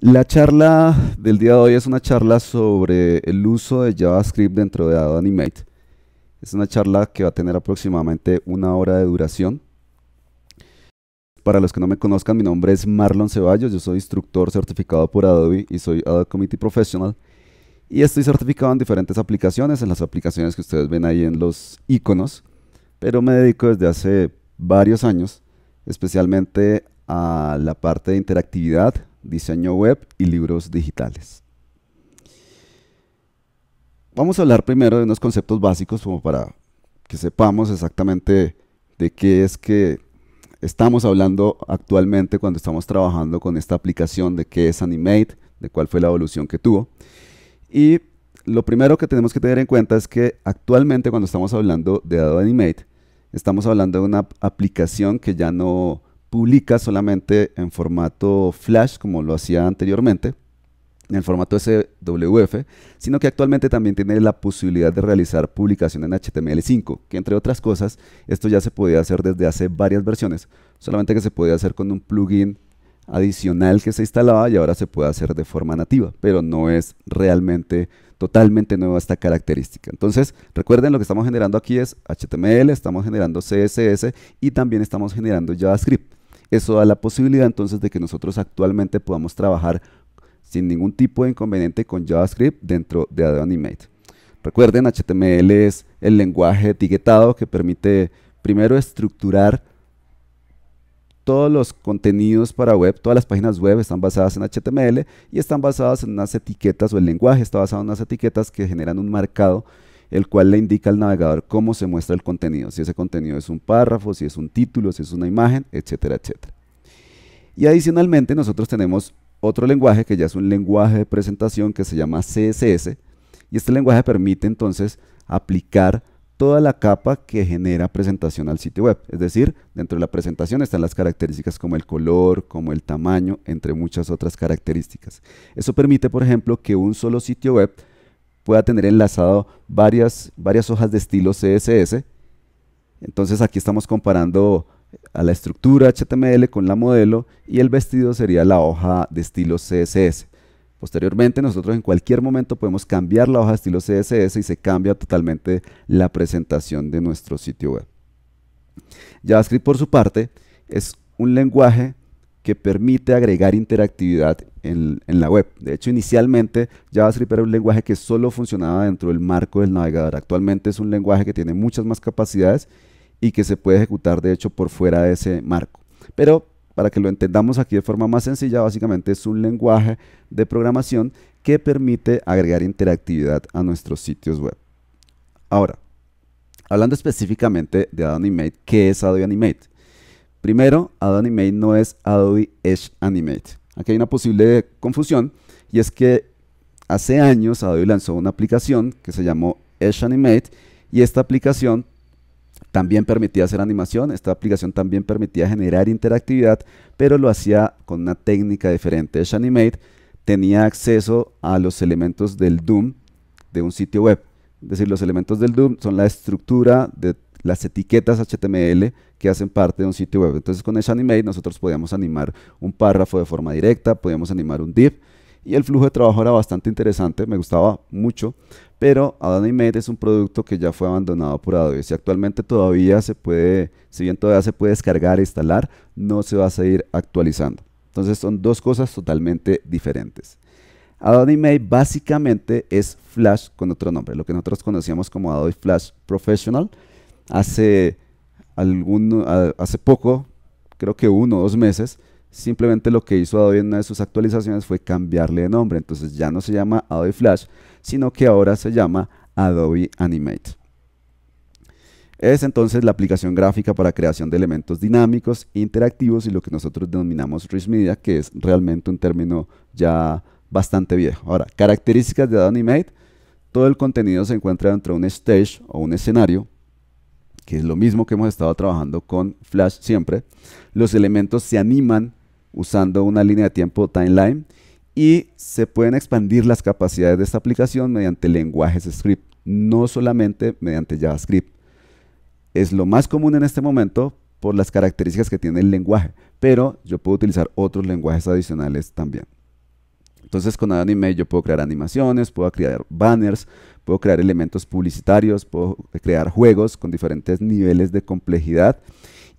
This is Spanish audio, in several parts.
La charla del día de hoy es una charla sobre el uso de JavaScript dentro de Adobe Animate. Es una charla que va a tener aproximadamente una hora de duración. Para los que no me conozcan, mi nombre es Marlon Ceballos, yo soy instructor certificado por Adobe y soy Adobe Committee Professional. Y estoy certificado en diferentes aplicaciones, en las aplicaciones que ustedes ven ahí en los iconos, pero me dedico desde hace varios años especialmente a la parte de interactividad diseño web y libros digitales. Vamos a hablar primero de unos conceptos básicos como para que sepamos exactamente de qué es que estamos hablando actualmente cuando estamos trabajando con esta aplicación, de qué es Animate, de cuál fue la evolución que tuvo. Y lo primero que tenemos que tener en cuenta es que actualmente cuando estamos hablando de Adobe Animate, estamos hablando de una aplicación que ya no publica solamente en formato flash, como lo hacía anteriormente, en el formato SWF, sino que actualmente también tiene la posibilidad de realizar publicación en HTML5, que entre otras cosas, esto ya se podía hacer desde hace varias versiones, solamente que se podía hacer con un plugin adicional que se instalaba y ahora se puede hacer de forma nativa, pero no es realmente totalmente nueva esta característica. Entonces, recuerden lo que estamos generando aquí es HTML, estamos generando CSS y también estamos generando JavaScript. Eso da la posibilidad entonces de que nosotros actualmente podamos trabajar sin ningún tipo de inconveniente con JavaScript dentro de Adobe Animate. Recuerden, HTML es el lenguaje etiquetado que permite primero estructurar todos los contenidos para web, todas las páginas web están basadas en HTML y están basadas en unas etiquetas o el lenguaje está basado en unas etiquetas que generan un marcado el cual le indica al navegador cómo se muestra el contenido, si ese contenido es un párrafo, si es un título, si es una imagen, etcétera, etcétera. Y adicionalmente nosotros tenemos otro lenguaje que ya es un lenguaje de presentación que se llama CSS y este lenguaje permite entonces aplicar toda la capa que genera presentación al sitio web. Es decir, dentro de la presentación están las características como el color, como el tamaño, entre muchas otras características. Eso permite, por ejemplo, que un solo sitio web pueda tener enlazado varias, varias hojas de estilo CSS. Entonces aquí estamos comparando a la estructura HTML con la modelo y el vestido sería la hoja de estilo CSS. Posteriormente nosotros en cualquier momento podemos cambiar la hoja de estilo CSS y se cambia totalmente la presentación de nuestro sitio web. JavaScript por su parte es un lenguaje que permite agregar interactividad en, en, la web. De hecho, inicialmente JavaScript era un lenguaje que solo funcionaba dentro del marco del navegador. Actualmente es un lenguaje que tiene muchas más capacidades y que se puede ejecutar, de hecho, por fuera de ese marco. Pero para que lo entendamos aquí de forma más sencilla, básicamente es un lenguaje de programación que permite agregar interactividad a nuestros sitios web. Ahora, hablando específicamente de Adobe Animate, ¿qué es Adobe Animate? Primero, Adobe Animate no es Adobe Edge Animate. Aquí hay una posible confusión y es que hace años Adobe lanzó una aplicación que se llamó Edge Animate y esta aplicación también permitía hacer animación, esta aplicación también permitía generar interactividad, pero lo hacía con una técnica diferente. Edge Animate tenía acceso a los elementos del DOOM de un sitio web. Es decir, los elementos del DOOM son la estructura de las etiquetas HTML que hacen parte de un sitio web. Entonces con ese Animate, nosotros podíamos animar un párrafo de forma directa, podíamos animar un div y el flujo de trabajo era bastante interesante, me gustaba mucho, pero Animate es un producto que ya fue abandonado por Adobe. Si actualmente todavía se puede, si bien todavía se puede descargar e instalar, no se va a seguir actualizando. Entonces son dos cosas totalmente diferentes. Adobe Animate, básicamente es Flash con otro nombre, lo que nosotros conocíamos como Adobe Flash Professional. Hace hace poco, creo que uno o dos meses, simplemente lo que hizo Adobe en una de sus actualizaciones fue cambiarle de nombre. Entonces ya no se llama Adobe Flash, sino que ahora se llama Adobe Animate. Es entonces la aplicación gráfica para creación de elementos dinámicos, interactivos y lo que nosotros denominamos Rich Media, que es realmente un término ya bastante viejo. Ahora, características de Adobe Animate. Todo el contenido se encuentra dentro de un stage o un escenario que es lo mismo que hemos estado trabajando con Flash siempre, los elementos se animan usando una línea de tiempo timeline y se pueden expandir las capacidades de esta aplicación mediante lenguajes script, no solamente mediante JavaScript. Es lo más común en este momento por las características que tiene el lenguaje, pero yo puedo utilizar otros lenguajes adicionales también. Entonces con Adobe Animate yo puedo crear animaciones, puedo crear banners, puedo crear elementos publicitarios, puedo crear juegos con diferentes niveles de complejidad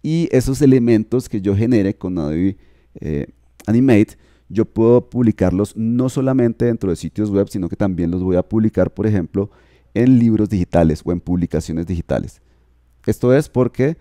y esos elementos que yo genere con Adobe eh, Animate yo puedo publicarlos no solamente dentro de sitios web, sino que también los voy a publicar, por ejemplo, en libros digitales o en publicaciones digitales. Esto es porque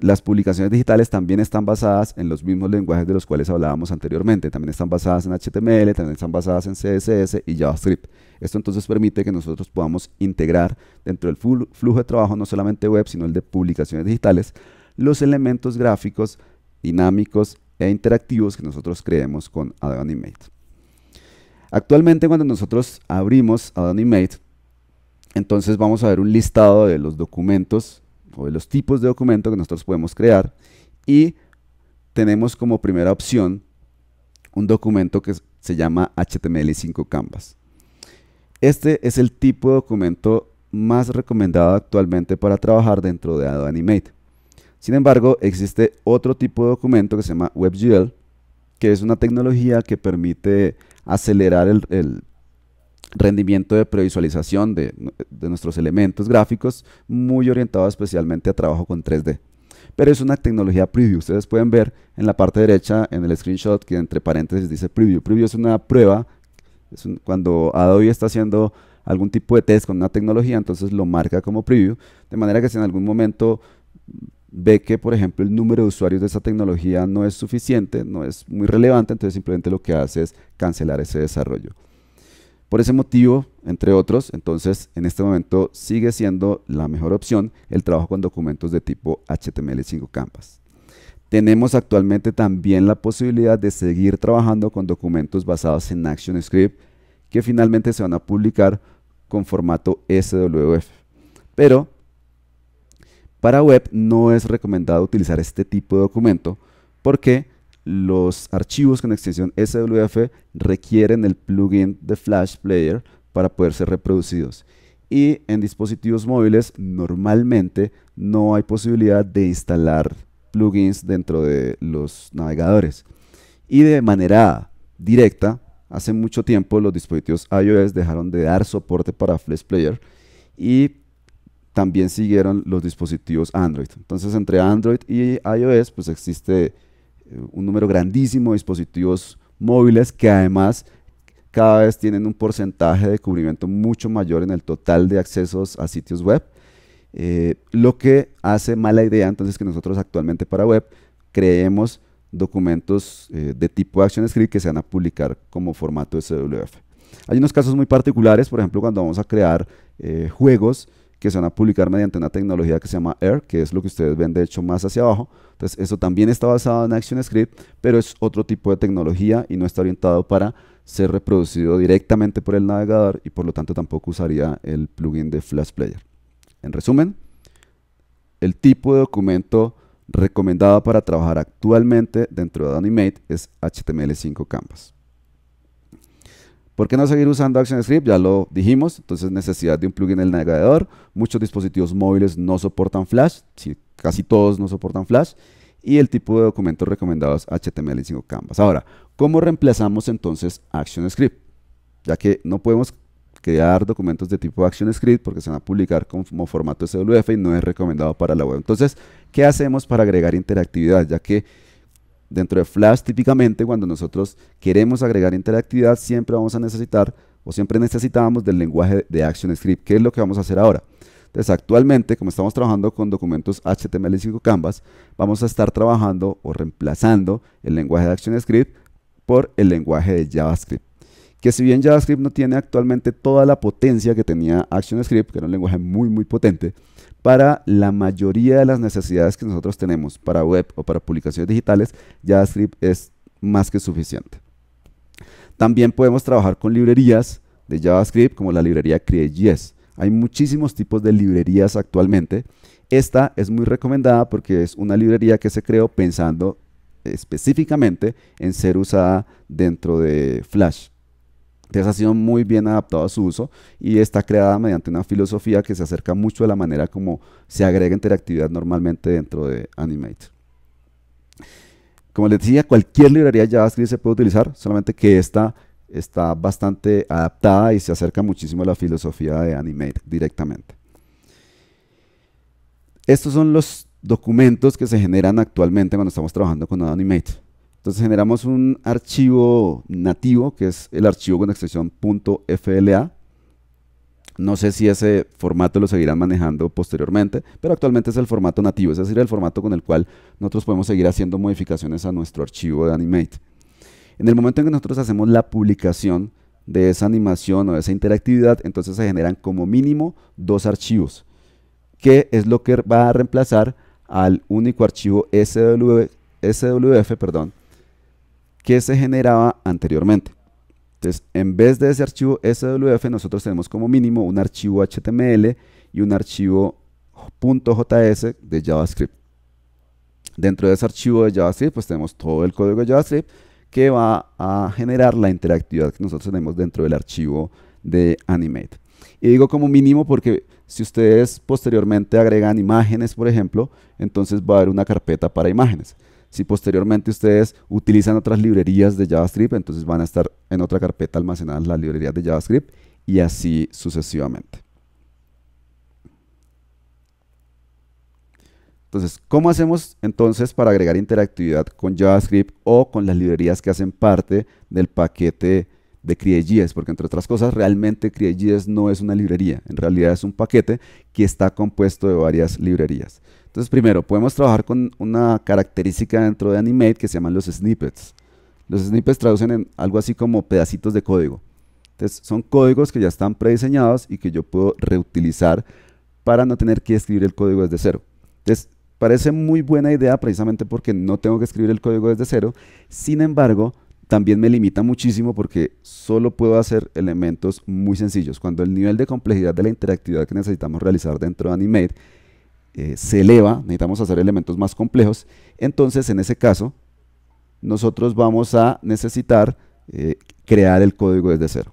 las publicaciones digitales también están basadas en los mismos lenguajes de los cuales hablábamos anteriormente. También están basadas en HTML, también están basadas en CSS y JavaScript. Esto entonces permite que nosotros podamos integrar dentro del flujo de trabajo, no solamente web, sino el de publicaciones digitales, los elementos gráficos, dinámicos e interactivos que nosotros creemos con Adobe Animate. Actualmente cuando nosotros abrimos Adobe Animate, entonces vamos a ver un listado de los documentos o de los tipos de documento que nosotros podemos crear y tenemos como primera opción un documento que se llama HTML5 Canvas. Este es el tipo de documento más recomendado actualmente para trabajar dentro de Adobe Animate. Sin embargo, existe otro tipo de documento que se llama WebGL, que es una tecnología que permite acelerar el, el, rendimiento de previsualización de, nuestros elementos gráficos, muy orientado especialmente a trabajo con 3D. Pero es una tecnología preview. Ustedes pueden ver en la parte derecha, en el screenshot, que entre paréntesis dice preview. Preview es una prueba. cuando Adobe está haciendo algún tipo de test con una tecnología, entonces lo marca como preview. De manera que si en algún momento ve que, por ejemplo, el número de usuarios de esa tecnología no es suficiente, no es muy relevante, entonces simplemente lo que hace es cancelar ese desarrollo. Por ese motivo, entre otros, entonces en este momento sigue siendo la mejor opción el trabajo con documentos de tipo HTML5 Canvas. Tenemos actualmente también la posibilidad de seguir trabajando con documentos basados en ActionScript que finalmente se van a publicar con formato SWF. Pero para web no es recomendado utilizar este tipo de documento porque los archivos con extensión SWF requieren el plugin de Flash Player para poder ser reproducidos. Y en dispositivos móviles normalmente no hay posibilidad de instalar plugins dentro de los navegadores. Y de manera directa, hace mucho tiempo los dispositivos iOS dejaron de dar soporte para Flash Player y también siguieron los dispositivos Android. Entonces entre Android y iOS pues existe un número grandísimo de dispositivos móviles que además cada vez tienen un porcentaje de cubrimiento mucho mayor en el total de accesos a sitios web, eh, lo que hace mala idea entonces que nosotros actualmente para web creemos documentos eh, de tipo ActionScript que se van a publicar como formato SWF. Hay unos casos muy particulares, por ejemplo, cuando vamos a crear eh, juegos que se van a publicar mediante una tecnología que se llama Air, que es lo que ustedes ven de hecho más hacia abajo. Entonces, eso también está basado en ActionScript, pero es otro tipo de tecnología y no está orientado para ser reproducido directamente por el navegador y por lo tanto tampoco usaría el plugin de Flash Player. En resumen, el tipo de documento recomendado para trabajar actualmente dentro de Animate es HTML5 Canvas. ¿Por qué no seguir usando ActionScript? Ya lo dijimos, entonces necesidad de un plugin en el navegador. Muchos dispositivos móviles no soportan Flash, casi todos no soportan Flash. Y el tipo de documentos recomendados HTML5 y Canvas. Ahora, ¿cómo reemplazamos entonces ActionScript? Ya que no podemos crear documentos de tipo ActionScript porque se van a publicar como formato SWF y no es recomendado para la web. Entonces, ¿qué hacemos para agregar interactividad? Ya que Dentro de Flash, típicamente, cuando nosotros queremos agregar interactividad, siempre vamos a necesitar o siempre necesitábamos del lenguaje de ActionScript, que es lo que vamos a hacer ahora. Entonces, actualmente, como estamos trabajando con documentos HTML5 Canvas, vamos a estar trabajando o reemplazando el lenguaje de ActionScript por el lenguaje de JavaScript. Que si bien JavaScript no tiene actualmente toda la potencia que tenía ActionScript, que era un lenguaje muy, muy potente, para la mayoría de las necesidades que nosotros tenemos para web o para publicaciones digitales, JavaScript es más que suficiente. También podemos trabajar con librerías de JavaScript como la librería CreateJS. Hay muchísimos tipos de librerías actualmente. Esta es muy recomendada porque es una librería que se creó pensando específicamente en ser usada dentro de Flash. Entonces ha sido muy bien adaptado a su uso y está creada mediante una filosofía que se acerca mucho a la manera como se agrega interactividad normalmente dentro de Animate. Como les decía, cualquier librería JavaScript se puede utilizar, solamente que esta está bastante adaptada y se acerca muchísimo a la filosofía de Animate directamente. Estos son los documentos que se generan actualmente cuando estamos trabajando con Animate. Entonces generamos un archivo nativo que es el archivo con extensión .fla. No sé si ese formato lo seguirán manejando posteriormente, pero actualmente es el formato nativo, es decir, el formato con el cual nosotros podemos seguir haciendo modificaciones a nuestro archivo de Animate. En el momento en que nosotros hacemos la publicación de esa animación o de esa interactividad, entonces se generan como mínimo dos archivos, que es lo que va a reemplazar al único archivo SWF, perdón, que se generaba anteriormente. Entonces, en vez de ese archivo SWF, nosotros tenemos como mínimo un archivo HTML y un archivo .js de JavaScript. Dentro de ese archivo de JavaScript, pues tenemos todo el código de JavaScript que va a generar la interactividad que nosotros tenemos dentro del archivo de Animate. Y digo como mínimo porque si ustedes posteriormente agregan imágenes, por ejemplo, entonces va a haber una carpeta para imágenes. Si posteriormente ustedes utilizan otras librerías de JavaScript, entonces van a estar en otra carpeta almacenadas las librerías de JavaScript y así sucesivamente. Entonces, ¿cómo hacemos entonces para agregar interactividad con JavaScript o con las librerías que hacen parte del paquete de CreateJS? Porque entre otras cosas, realmente CreateJS no es una librería, en realidad es un paquete que está compuesto de varias librerías. Entonces, primero, podemos trabajar con una característica dentro de Animate que se llaman los snippets. Los snippets traducen en algo así como pedacitos de código. Entonces, son códigos que ya están prediseñados y que yo puedo reutilizar para no tener que escribir el código desde cero. Entonces, parece muy buena idea precisamente porque no tengo que escribir el código desde cero. Sin embargo, también me limita muchísimo porque solo puedo hacer elementos muy sencillos. Cuando el nivel de complejidad de la interactividad que necesitamos realizar dentro de Animate eh, se eleva, necesitamos hacer elementos más complejos, entonces en ese caso nosotros vamos a necesitar eh, crear el código desde cero.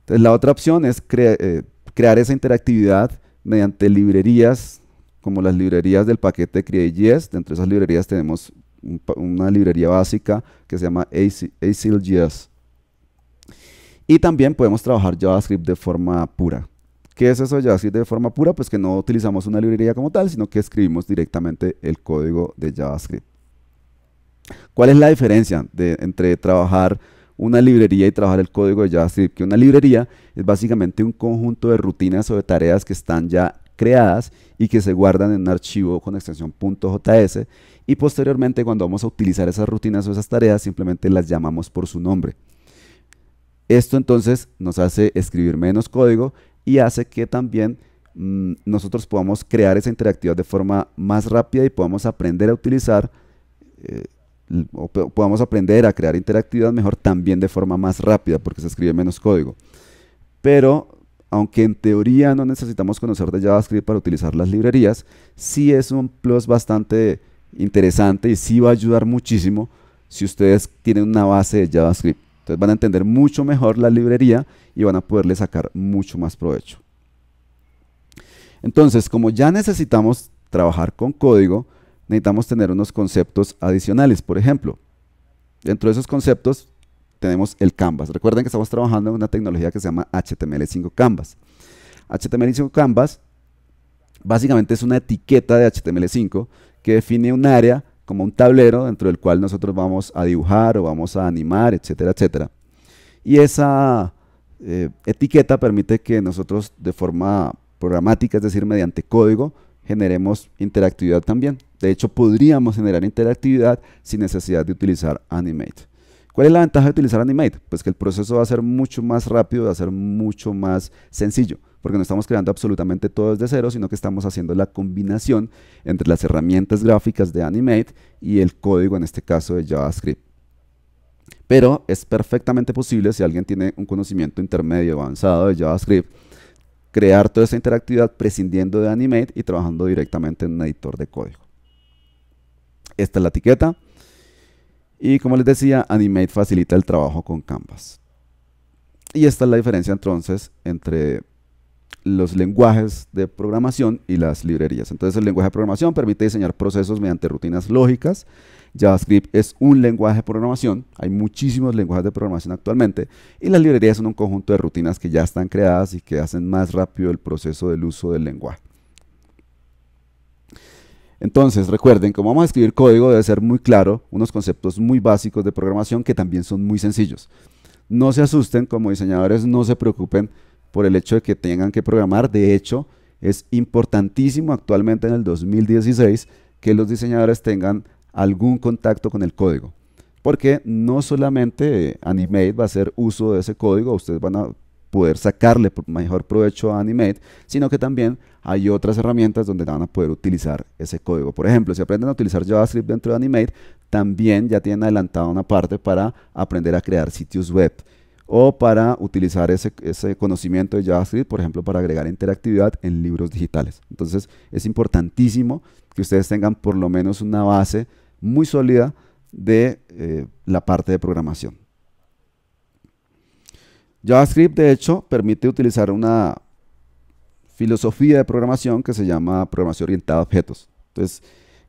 Entonces la otra opción es eh, crear esa interactividad mediante librerías, como las librerías del paquete CreateJS. Dentro de esas librerías tenemos una librería básica que se llama ACLJS. Y también podemos trabajar JavaScript de forma pura. ¿Qué es eso de JavaScript de forma pura? Pues que no utilizamos una librería como tal, sino que escribimos directamente el código de JavaScript. ¿Cuál es la diferencia entre trabajar una librería y trabajar el código de JavaScript? Que una librería es básicamente un conjunto de rutinas o de tareas que están ya creadas y que se guardan en un archivo con extensión .js y posteriormente cuando vamos a utilizar esas rutinas o esas tareas simplemente las llamamos por su nombre. Esto entonces nos hace escribir menos código y hace que también mm, nosotros podamos crear esa interactividad de forma más rápida y podamos aprender a utilizar eh, o podamos aprender a crear interactividad mejor también de forma más rápida porque se escribe menos código. Pero aunque en teoría no necesitamos conocer de JavaScript para utilizar las librerías, sí es un plus bastante interesante y sí va a ayudar muchísimo si ustedes tienen una base de JavaScript. Entonces van a entender mucho mejor la librería y van a poderle sacar mucho más provecho. Entonces, como ya necesitamos trabajar con código, necesitamos tener unos conceptos adicionales. Por ejemplo, dentro de esos conceptos tenemos el Canvas. Recuerden que estamos trabajando en una tecnología que se llama HTML5 Canvas. HTML5 Canvas básicamente es una etiqueta de HTML5 que define un área como un tablero dentro del cual nosotros vamos a dibujar o vamos a animar, etcétera, etcétera. Y esa eh, etiqueta permite que nosotros de forma programática, es decir, mediante código, generemos interactividad también. De hecho, podríamos generar interactividad sin necesidad de utilizar Animate. ¿Cuál es la ventaja de utilizar Animate? Pues que el proceso va a ser mucho más rápido, va a ser mucho más sencillo, porque no estamos creando absolutamente todo desde cero, sino que estamos haciendo la combinación entre las herramientas gráficas de Animate y el código, en este caso de JavaScript. Pero es perfectamente posible, si alguien tiene un conocimiento intermedio avanzado de JavaScript, crear toda esa interactividad prescindiendo de Animate y trabajando directamente en un editor de código. Esta es la etiqueta. Y como les decía, Animate facilita el trabajo con Canvas. Y esta es la diferencia entonces entre los lenguajes de programación y las librerías. Entonces el lenguaje de programación permite diseñar procesos mediante rutinas lógicas. JavaScript es un lenguaje de programación, hay muchísimos lenguajes de programación actualmente y las librerías son un conjunto de rutinas que ya están creadas y que hacen más rápido el proceso del uso del lenguaje. Entonces, recuerden, como vamos a escribir código, debe ser muy claro unos conceptos muy básicos de programación que también son muy sencillos. No se asusten, como diseñadores, no se preocupen por el hecho de que tengan que programar. De hecho, es importantísimo actualmente en el 2016 que los diseñadores tengan algún contacto con el código. Porque no solamente eh, Animate va a hacer uso de ese código, ustedes van a poder sacarle mejor provecho a Animate, sino que también hay otras herramientas donde van a poder utilizar ese código. Por ejemplo, si aprenden a utilizar JavaScript dentro de Animate, también ya tienen adelantada una parte para aprender a crear sitios web o para utilizar ese, ese, conocimiento de JavaScript, por ejemplo, para agregar interactividad en libros digitales. Entonces, es importantísimo que ustedes tengan por lo menos una base muy sólida de eh, la parte de programación. JavaScript, de hecho, permite utilizar una filosofía de programación que se llama programación orientada a objetos. Entonces,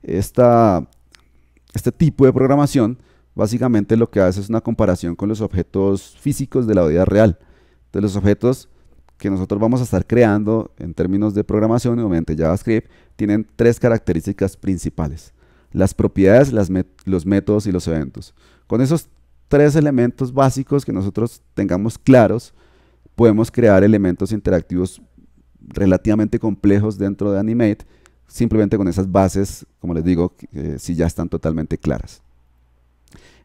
este tipo de programación básicamente lo que hace es una comparación con los objetos físicos de la vida real. Entonces, los objetos que nosotros vamos a estar creando en términos de programación, obviamente JavaScript, tienen tres características principales. Las propiedades, los métodos y los eventos. Con esos tres elementos básicos que nosotros tengamos claros, podemos crear elementos interactivos relativamente complejos dentro de Animate, simplemente con esas bases, como les digo, eh, si ya están totalmente claras.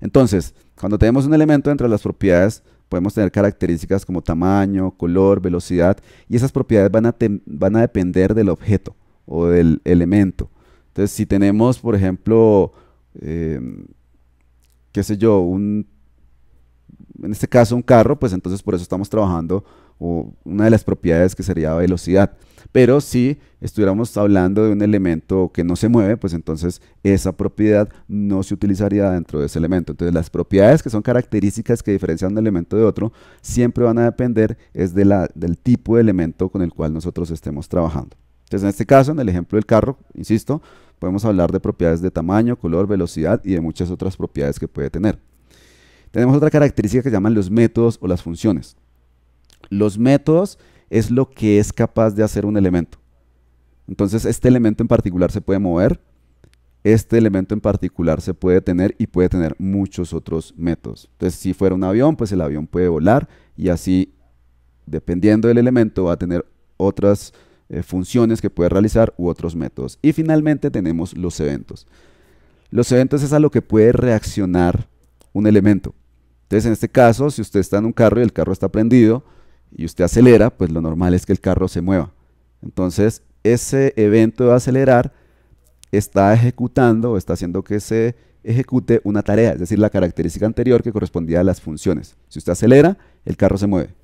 Entonces, cuando tenemos un elemento dentro de las propiedades, podemos tener características como tamaño, color, velocidad, y esas propiedades van a, van a depender del objeto o del elemento. Entonces, si tenemos, por ejemplo, eh, qué sé yo, un en este caso un carro, pues entonces por eso estamos trabajando una de las propiedades que sería velocidad. Pero si estuviéramos hablando de un elemento que no se mueve, pues entonces esa propiedad no se utilizaría dentro de ese elemento. Entonces las propiedades que son características que diferencian un elemento de otro siempre van a depender es de la, del tipo de elemento con el cual nosotros estemos trabajando. Entonces en este caso, en el ejemplo del carro, insisto, podemos hablar de propiedades de tamaño, color, velocidad y de muchas otras propiedades que puede tener. Tenemos otra característica que se llaman los métodos o las funciones. Los métodos es lo que es capaz de hacer un elemento. Entonces, este elemento en particular se puede mover, este elemento en particular se puede tener y puede tener muchos otros métodos. Entonces, si fuera un avión, pues el avión puede volar y así, dependiendo del elemento, va a tener otras eh, funciones que puede realizar u otros métodos. Y finalmente tenemos los eventos. Los eventos es a lo que puede reaccionar un elemento. Entonces, en este caso, si usted está en un carro y el carro está prendido y usted acelera, pues lo normal es que el carro se mueva. Entonces, ese evento de acelerar está ejecutando o está haciendo que se ejecute una tarea, es decir, la característica anterior que correspondía a las funciones. Si usted acelera, el carro se mueve.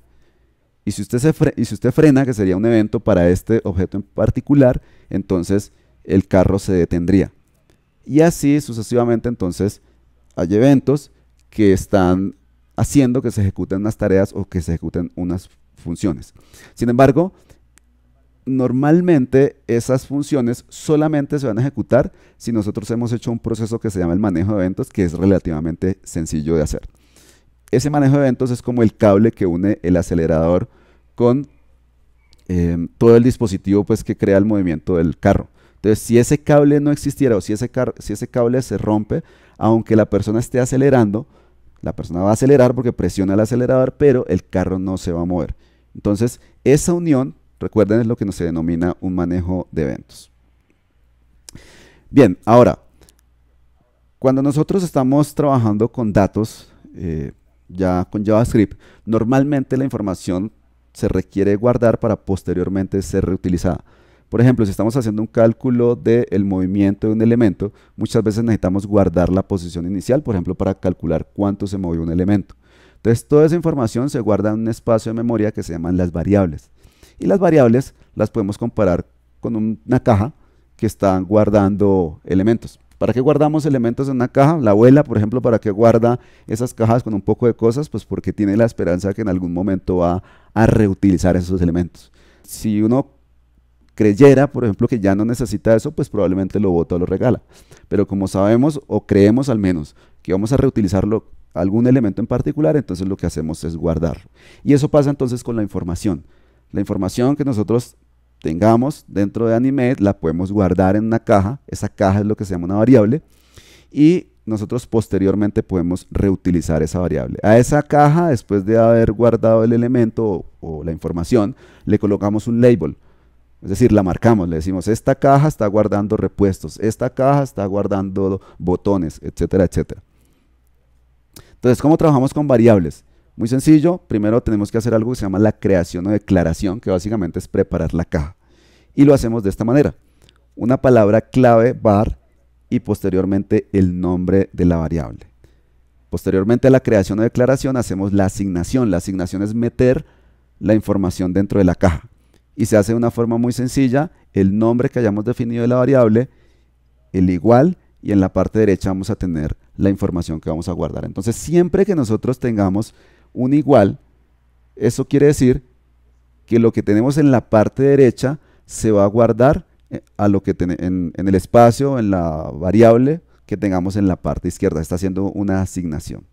Y si usted, y si usted frena, que sería un evento para este objeto en particular, entonces el carro se detendría. Y así sucesivamente, entonces, hay eventos que están haciendo que se ejecuten unas tareas o que se ejecuten unas funciones. Sin embargo, normalmente esas funciones solamente se van a ejecutar si nosotros hemos hecho un proceso que se llama el manejo de eventos, que es relativamente sencillo de hacer. Ese manejo de eventos es como el cable que une el acelerador con em, todo el dispositivo pues, que crea el movimiento del carro. Entonces, si ese cable no existiera o si ese, si ese cable se rompe, aunque la persona esté acelerando, la persona va a acelerar porque presiona el acelerador, pero el carro no se va a mover. Entonces, esa unión, recuerden, es lo que se denomina un manejo de eventos. Bien, ahora, cuando nosotros estamos trabajando con datos, eh, ya con JavaScript, normalmente la información se requiere guardar para posteriormente ser reutilizada. Por ejemplo, si estamos haciendo un cálculo del movimiento de un elemento, muchas veces necesitamos guardar la posición inicial, por ejemplo, para calcular cuánto se movió un elemento. Entonces, toda esa información se guarda en un espacio de memoria que se llaman las variables. Y las variables las podemos comparar con una caja que están guardando elementos. ¿Para qué guardamos elementos en una caja? La abuela, por ejemplo, ¿para qué guarda esas cajas con un poco de cosas? Pues porque tiene la esperanza que en algún momento va a reutilizar esos elementos. Si uno creyera, por ejemplo, que ya no necesita eso, pues probablemente lo vota o lo regala. Pero como sabemos o creemos al menos que vamos a reutilizarlo algún elemento en particular, entonces lo que hacemos es guardarlo. Y eso pasa entonces con la información. La información que nosotros tengamos dentro de Animate la podemos guardar en una caja, esa caja es lo que se llama una variable, y nosotros posteriormente podemos reutilizar esa variable. A esa caja, después de haber guardado el elemento o la información, le colocamos un label, es decir, la marcamos, le decimos, esta caja está guardando repuestos, esta caja está guardando botones, etcétera, etcétera. Entonces, ¿cómo trabajamos con variables? Muy sencillo, primero tenemos que hacer algo que se llama la creación o declaración, que básicamente es preparar la caja. Y lo hacemos de esta manera. Una palabra clave bar y posteriormente el nombre de la variable. Posteriormente a la creación o declaración hacemos la asignación. La asignación es meter la información dentro de la caja y se hace de una forma muy sencilla el nombre que hayamos definido de la variable, el igual, y en la parte derecha vamos a tener la información que vamos a guardar. Entonces, siempre que nosotros tengamos un igual, eso quiere decir que lo que tenemos en la parte derecha se va a guardar eh, a lo que en el espacio, en la variable que tengamos en la parte izquierda. Está haciendo una asignación.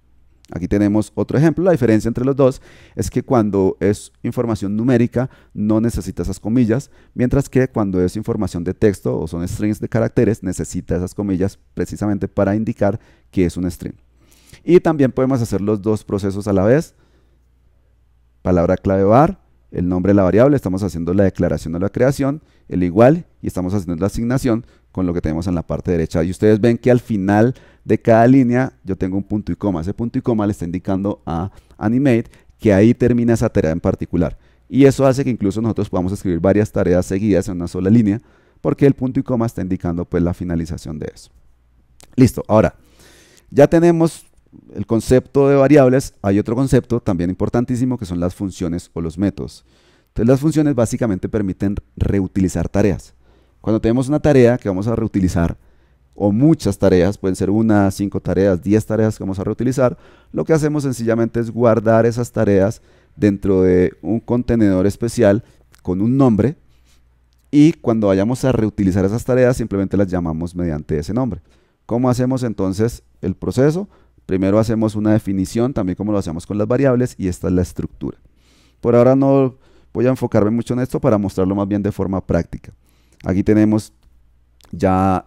Aquí tenemos otro ejemplo. La diferencia entre los dos es que cuando es información numérica no necesita esas comillas, mientras que cuando es información de texto o son strings de caracteres necesita esas comillas precisamente para indicar que es un string. Y también podemos hacer los dos procesos a la vez. Palabra clave var, el nombre de la variable, estamos haciendo la declaración o la creación, el igual y estamos haciendo la asignación con lo que tenemos en la parte derecha. Y ustedes ven que al final de cada línea yo tengo un punto y coma. Ese punto y coma le está indicando a Animate que ahí termina esa tarea en particular. Y eso hace que incluso nosotros podamos escribir varias tareas seguidas en una sola línea, porque el punto y coma está indicando pues la finalización de eso. Listo, ahora, ya tenemos el concepto de variables, hay otro concepto también importantísimo que son las funciones o los métodos. Entonces las funciones básicamente permiten reutilizar tareas. Cuando tenemos una tarea que vamos a reutilizar, o muchas tareas, pueden ser una, cinco tareas, diez tareas que vamos a reutilizar, lo que hacemos sencillamente es guardar esas tareas dentro de un contenedor especial con un nombre y cuando vayamos a reutilizar esas tareas simplemente las llamamos mediante ese nombre. ¿Cómo hacemos entonces el proceso? Primero hacemos una definición, también como lo hacemos con las variables, y esta es la estructura. Por ahora no voy a enfocarme mucho en esto para mostrarlo más bien de forma práctica. Aquí tenemos ya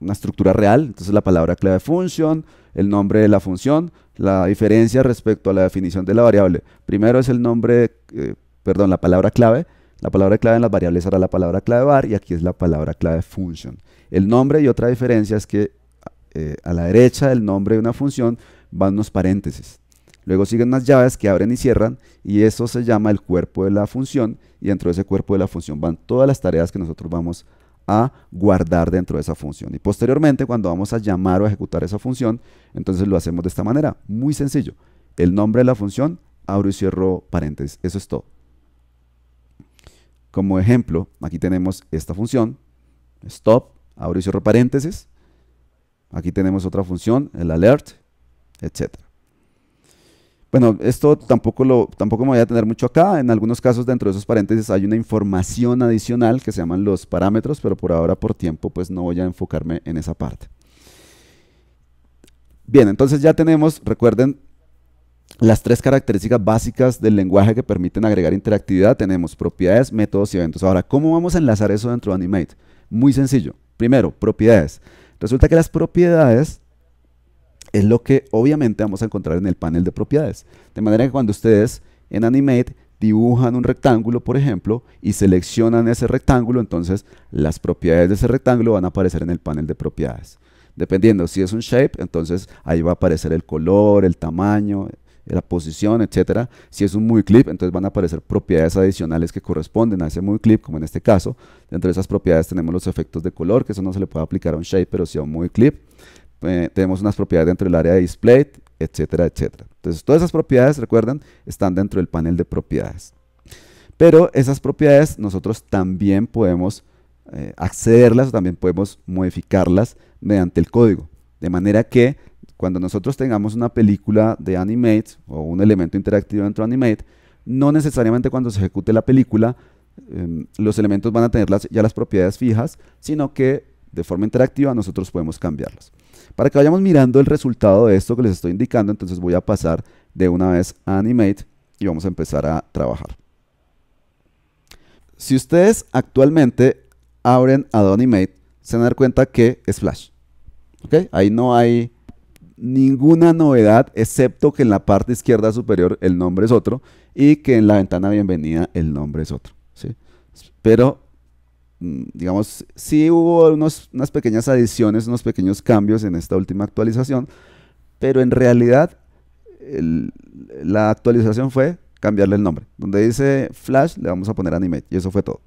una estructura real, entonces la palabra clave función, el nombre de la función, la diferencia respecto a la definición de la variable. Primero es el nombre, eh, perdón, la palabra clave, la palabra clave en las variables será la palabra clave var y aquí es la palabra clave función El nombre y otra diferencia es que eh, a la derecha del nombre de una función van unos paréntesis. Luego siguen unas llaves que abren y cierran y eso se llama el cuerpo de la función y dentro de ese cuerpo de la función van todas las tareas que nosotros vamos a a guardar dentro de esa función. Y posteriormente, cuando vamos a llamar o ejecutar esa función, entonces lo hacemos de esta manera, muy sencillo. El nombre de la función, abro y cierro paréntesis, eso es todo. Como ejemplo, aquí tenemos esta función, stop, abro y cierro paréntesis. Aquí tenemos otra función, el alert, etcétera. Bueno, esto tampoco, lo, tampoco me voy a tener mucho acá. En algunos casos dentro de esos paréntesis hay una información adicional que se llaman los parámetros, pero por ahora por tiempo pues no voy a enfocarme en esa parte. Bien, entonces ya tenemos, recuerden, las tres características básicas del lenguaje que permiten agregar interactividad. Tenemos propiedades, métodos y eventos. Ahora, ¿cómo vamos a enlazar eso dentro de Animate? Muy sencillo. Primero, propiedades. Resulta que las propiedades es lo que obviamente vamos a encontrar en el panel de propiedades. De manera que cuando ustedes en Animate dibujan un rectángulo, por ejemplo, y seleccionan ese rectángulo, entonces las propiedades de ese rectángulo van a aparecer en el panel de propiedades. Dependiendo si es un shape, entonces ahí va a aparecer el color, el tamaño, eh, la posición, etc. Si es un movie clip, entonces van a aparecer propiedades adicionales que corresponden a ese movie clip, como en este caso. Dentro de esas propiedades tenemos los efectos de color, que eso no se le puede aplicar a un shape, pero sí a un movie clip. Eh, tenemos unas propiedades dentro del área de display, etcétera, etcétera. Entonces, todas esas propiedades, recuerden, están dentro del panel de propiedades. Pero esas propiedades nosotros también podemos eh, accederlas o también podemos modificarlas mediante el código. De manera que cuando nosotros tengamos una película de Animate o un elemento interactivo dentro de Animate, no necesariamente cuando se ejecute la película em, los elementos van a tener ya las propiedades fijas, sino que de forma interactiva, nosotros podemos cambiarlos. Para que vayamos mirando el resultado de esto que les estoy indicando, entonces voy a pasar de una vez a Animate y vamos a empezar a trabajar. Si ustedes actualmente abren Adobe Animate, se van a dar cuenta que es Flash. ¿Okay? Ahí no hay ninguna novedad, excepto que en la parte izquierda superior el nombre es otro y que en la ventana bienvenida el nombre es otro. ¿sí? Pero Mm, digamos, sí hubo unas pequeñas adiciones, unos pequeños cambios en esta última actualización, pero en realidad la actualización fue cambiarle el nombre. Donde dice Flash le vamos a poner Animate y eso fue todo.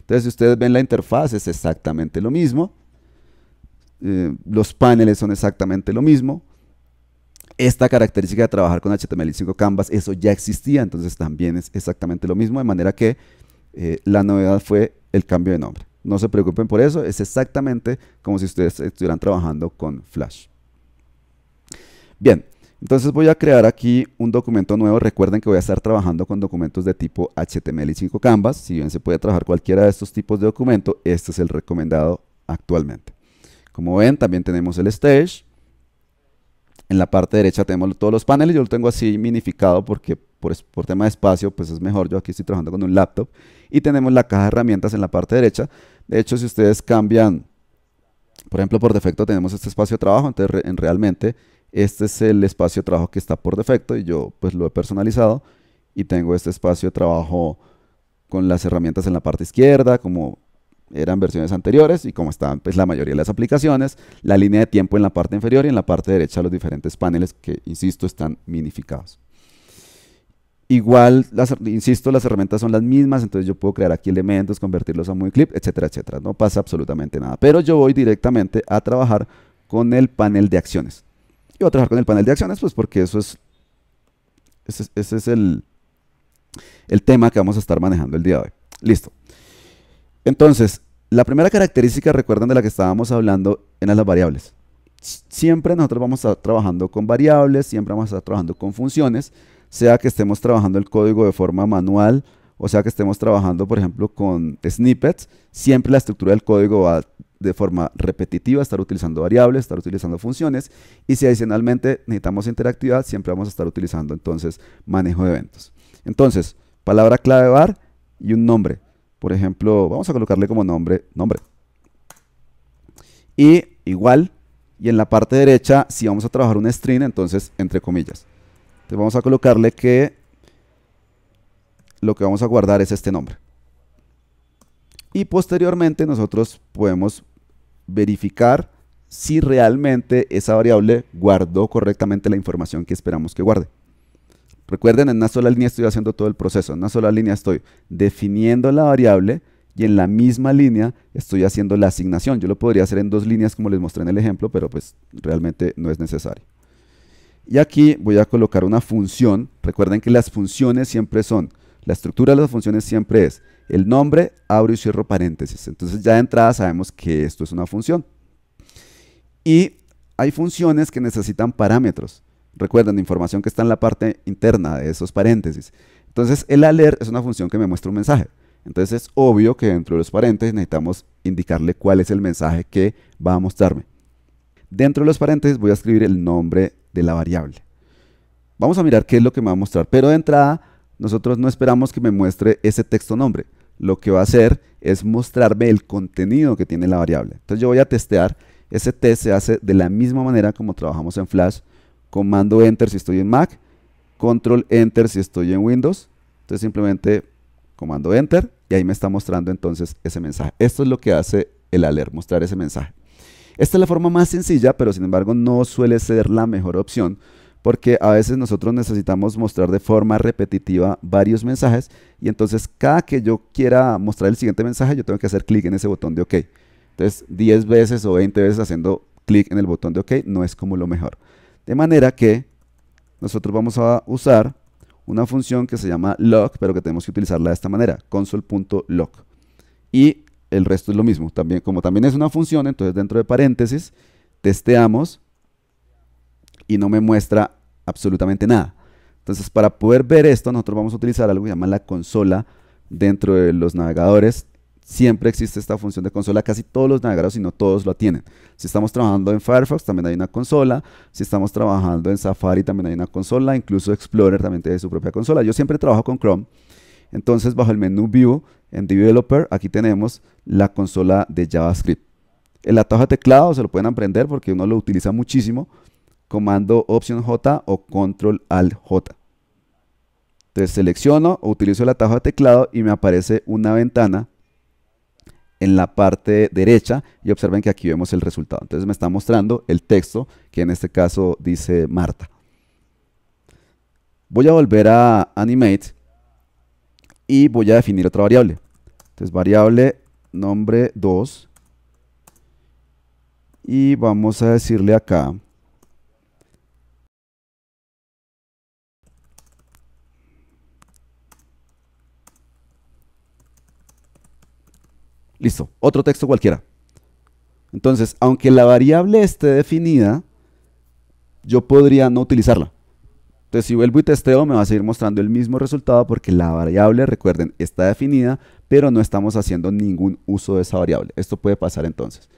Entonces, si ustedes ven la interfaz es exactamente lo mismo, eh, los paneles son exactamente lo mismo. Esta característica de trabajar con HTML5 Canvas, eso ya existía, entonces también es exactamente lo mismo, de manera que eh, la novedad fue el cambio de nombre. No se preocupen por eso, es exactamente como si ustedes estuvieran trabajando con Flash. Bien, entonces voy a crear aquí un documento nuevo. Recuerden que voy a estar trabajando con documentos de tipo HTML y 5 Canvas. Si bien se puede trabajar cualquiera de estos tipos de documento, este es el recomendado actualmente. Como ven, también tenemos el stage. En la parte derecha tenemos todos los paneles. Yo lo tengo así minificado porque por, por tema de espacio, pues es mejor. Yo aquí estoy trabajando con un laptop y tenemos la caja de herramientas en la parte derecha. De hecho, si ustedes cambian, por ejemplo, por defecto tenemos este espacio de trabajo, entonces realmente este es el espacio de trabajo que está por defecto y yo pues lo he personalizado y tengo este espacio de trabajo con las herramientas en la parte izquierda, como eran versiones anteriores y como están pues, la mayoría de las aplicaciones, la línea de tiempo en la parte inferior y en la parte derecha los diferentes paneles que, insisto, están minificados. Igual, insisto, las herramientas son las mismas, entonces yo puedo crear aquí elementos, convertirlos a muy clip, etcétera, etcétera. No pasa absolutamente nada. Pero yo voy directamente a trabajar con el panel de acciones. Y voy a trabajar con el panel de acciones, pues porque eso es. Ese, es el, tema que vamos a estar manejando el día de hoy. Listo. Entonces, la primera característica, recuerden de la que estábamos hablando, eran las variables. Siempre nosotros vamos a estar trabajando con variables, siempre vamos a estar trabajando con funciones sea que estemos trabajando el código de forma manual, o sea que estemos trabajando, por ejemplo, con snippets, siempre la estructura del código va de forma repetitiva, estar utilizando variables, estar utilizando funciones, y si adicionalmente necesitamos interactividad, siempre vamos a estar utilizando entonces manejo de eventos. Entonces, palabra clave var y un nombre. Por ejemplo, vamos a colocarle como nombre, nombre. Y igual, y en la parte derecha, si vamos a trabajar un string, entonces entre comillas. Entonces vamos a colocarle que lo que vamos a guardar es este nombre. Y posteriormente nosotros podemos verificar si realmente esa variable guardó correctamente la información que esperamos que guarde. Recuerden, en una sola línea estoy haciendo todo el proceso, en una sola línea estoy definiendo la variable y en la misma línea estoy haciendo la asignación. Yo lo podría hacer en dos líneas como les mostré en el ejemplo, pero pues realmente no es necesario. Y aquí voy a colocar una función. Recuerden que las funciones siempre son, la estructura de las funciones siempre es el nombre, abro y cierro paréntesis. Entonces ya de entrada sabemos que esto es una función. Y hay funciones que necesitan parámetros. Recuerden, información que está en la parte interna de esos paréntesis. Entonces el alert es una función que me muestra un mensaje. Entonces es obvio que dentro de los paréntesis necesitamos indicarle cuál es el mensaje que va a mostrarme. Dentro de los paréntesis voy a escribir el nombre de la variable. Vamos a mirar qué es lo que me va a mostrar, pero de entrada nosotros no esperamos que me muestre ese texto nombre. Lo que va a hacer es mostrarme el contenido que tiene la variable. Entonces yo voy a testear. Ese test se hace de la misma manera como trabajamos en Flash. Comando Enter si estoy en Mac, Control Enter si estoy en Windows. Entonces simplemente comando Enter y ahí me está mostrando entonces ese mensaje. Esto es lo que hace el alert, mostrar ese mensaje. Esta es la forma más sencilla, pero sin embargo no suele ser la mejor opción porque a veces nosotros necesitamos mostrar de forma repetitiva varios mensajes y entonces cada que yo quiera mostrar el siguiente mensaje yo tengo que hacer clic en ese botón de OK. Entonces 10 veces o 20 veces haciendo clic en el botón de OK no es como lo mejor. De manera que nosotros vamos a usar una función que se llama log, pero que tenemos que utilizarla de esta manera, console.log. Y el resto es lo mismo. También, como también es una función, entonces dentro de paréntesis testeamos y no me muestra absolutamente nada. Entonces, para poder ver esto, nosotros vamos a utilizar algo que se llama la consola dentro de los navegadores. Siempre existe esta función de consola, casi todos los navegadores, si no todos, lo tienen. Si estamos trabajando en Firefox, también hay una consola. Si estamos trabajando en Safari, también hay una consola. Incluso Explorer también tiene su propia consola. Yo siempre trabajo con Chrome entonces, bajo el menú View en Developer, aquí tenemos la consola de JavaScript. El atajo de teclado se lo pueden aprender porque uno lo utiliza muchísimo. Comando Option J o Control Alt J. Entonces selecciono o utilizo el atajo de teclado y me aparece una ventana en la parte derecha y observen que aquí vemos el resultado. Entonces me está mostrando el texto que en este caso dice Marta. Voy a volver a Animate y voy a definir otra variable. Entonces, variable nombre 2 y vamos a decirle acá Listo, otro texto cualquiera. Entonces, aunque la variable esté definida, yo podría no utilizarla. Entonces, si vuelvo y testeo, me va a seguir mostrando el mismo resultado porque la variable, recuerden, está definida, pero no estamos haciendo ningún uso de esa variable. Esto puede pasar entonces.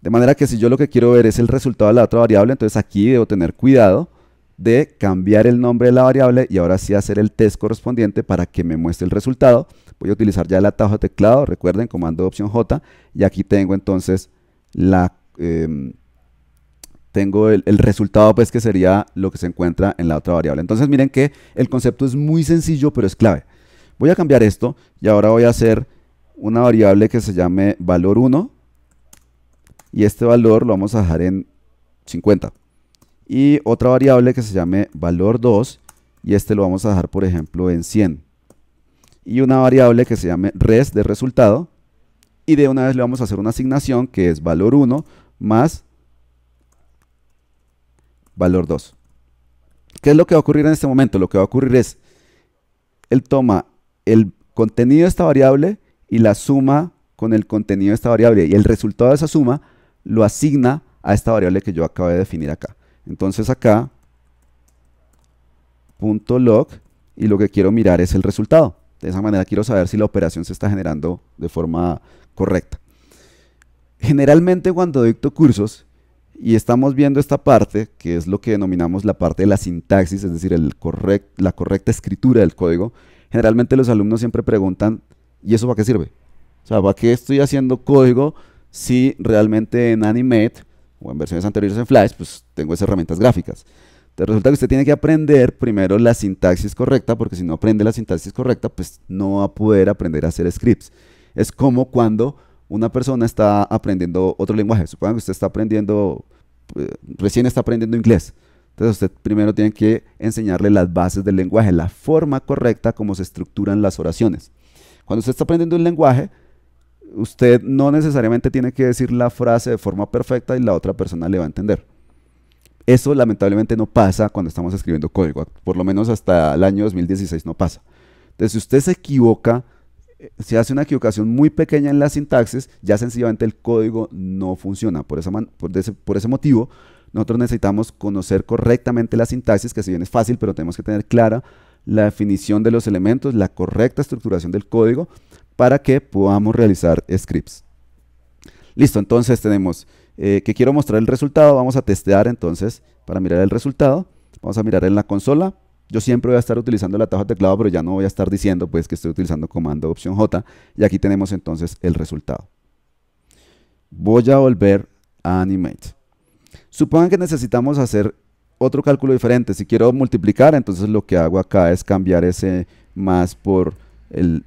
De manera que si yo lo que quiero ver es el resultado de la otra variable, entonces aquí debo tener cuidado de cambiar el nombre de la variable y ahora sí hacer el test correspondiente para que me muestre el resultado. Voy a utilizar ya el atajo de teclado, recuerden, comando opción J, y aquí tengo entonces la, em, tengo el, resultado pues que sería lo que se encuentra en la otra variable. Entonces miren que el concepto es muy sencillo pero es clave. Voy a cambiar esto y ahora voy a hacer una variable que se llame valor 1 y este valor lo vamos a dejar en 50 y otra variable que se llame valor 2 y este lo vamos a dejar por ejemplo en 100 y una variable que se llame res de resultado y de una vez le vamos a hacer una asignación que es valor 1 más valor 2. ¿Qué es lo que va a ocurrir en este momento? Lo que va a ocurrir es, él toma el contenido de esta variable y la suma con el contenido de esta variable y el resultado de esa suma lo asigna a esta variable que yo acabo de definir acá. Entonces acá, punto log, y lo que quiero mirar es el resultado. De esa manera quiero saber si la operación se está generando de forma correcta. Generalmente cuando dicto cursos, y estamos viendo esta parte, que es lo que denominamos la parte de la sintaxis, es decir, el la correcta escritura del código. Generalmente los alumnos siempre preguntan, ¿y eso para qué sirve? O sea, ¿para qué estoy haciendo código si realmente en Animate o en versiones anteriores en Flash, pues tengo esas herramientas gráficas? Entonces resulta que usted tiene que aprender primero la sintaxis correcta, porque si no aprende la sintaxis correcta, pues no va a poder aprender a hacer scripts. Es como cuando una persona está aprendiendo otro lenguaje. Supongan que usted está aprendiendo recién está aprendiendo inglés. Entonces usted primero tiene que enseñarle las bases del lenguaje, la forma correcta como se estructuran las oraciones. Cuando usted está aprendiendo un lenguaje, usted no necesariamente tiene que decir la frase de forma perfecta y la otra persona le va a entender. Eso lamentablemente no pasa cuando estamos escribiendo código, por lo menos hasta el año 2016 no pasa. Entonces, si usted se equivoca se hace una equivocación muy pequeña en la sintaxis, ya sencillamente el código no funciona. Por, ese, motivo, nosotros necesitamos conocer correctamente la sintaxis, que si bien es fácil, pero tenemos que tener clara la definición de los elementos, la correcta estructuración del código, para que podamos realizar scripts. Listo, entonces tenemos eh, que quiero mostrar el resultado, vamos a testear entonces para mirar el resultado. Vamos a mirar en la consola, yo siempre voy a estar utilizando la tabla de teclado, pero ya no voy a estar diciendo pues que estoy utilizando comando opción J. Y aquí tenemos entonces el resultado. Voy a volver a Animate. Supongan que necesitamos hacer otro cálculo diferente. Si quiero multiplicar, entonces lo que hago acá es cambiar ese más por el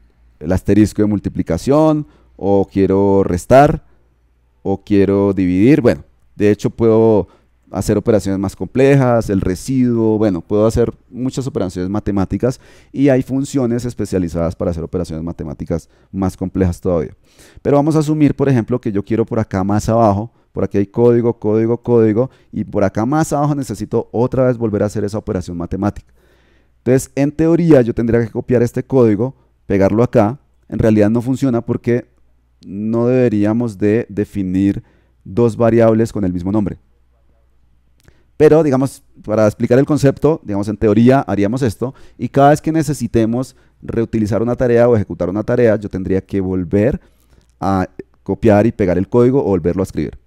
asterisco de multiplicación o quiero restar o quiero dividir. Bueno, de hecho puedo hacer operaciones más complejas, el residuo, bueno, puedo hacer muchas operaciones matemáticas y hay funciones especializadas para hacer operaciones matemáticas más complejas todavía. Pero vamos a asumir, por ejemplo, que yo quiero por acá más abajo, por aquí hay código, código, código, y por acá más abajo necesito otra vez volver a hacer esa operación matemática. Entonces, en teoría yo tendría que copiar este código, pegarlo acá, en realidad no funciona porque no deberíamos de definir dos variables con el mismo nombre. Pero, digamos, para explicar el concepto, digamos, en teoría haríamos esto y cada vez que necesitemos reutilizar una tarea o ejecutar una tarea, yo tendría que volver a copiar y pegar el código o volverlo a escribir.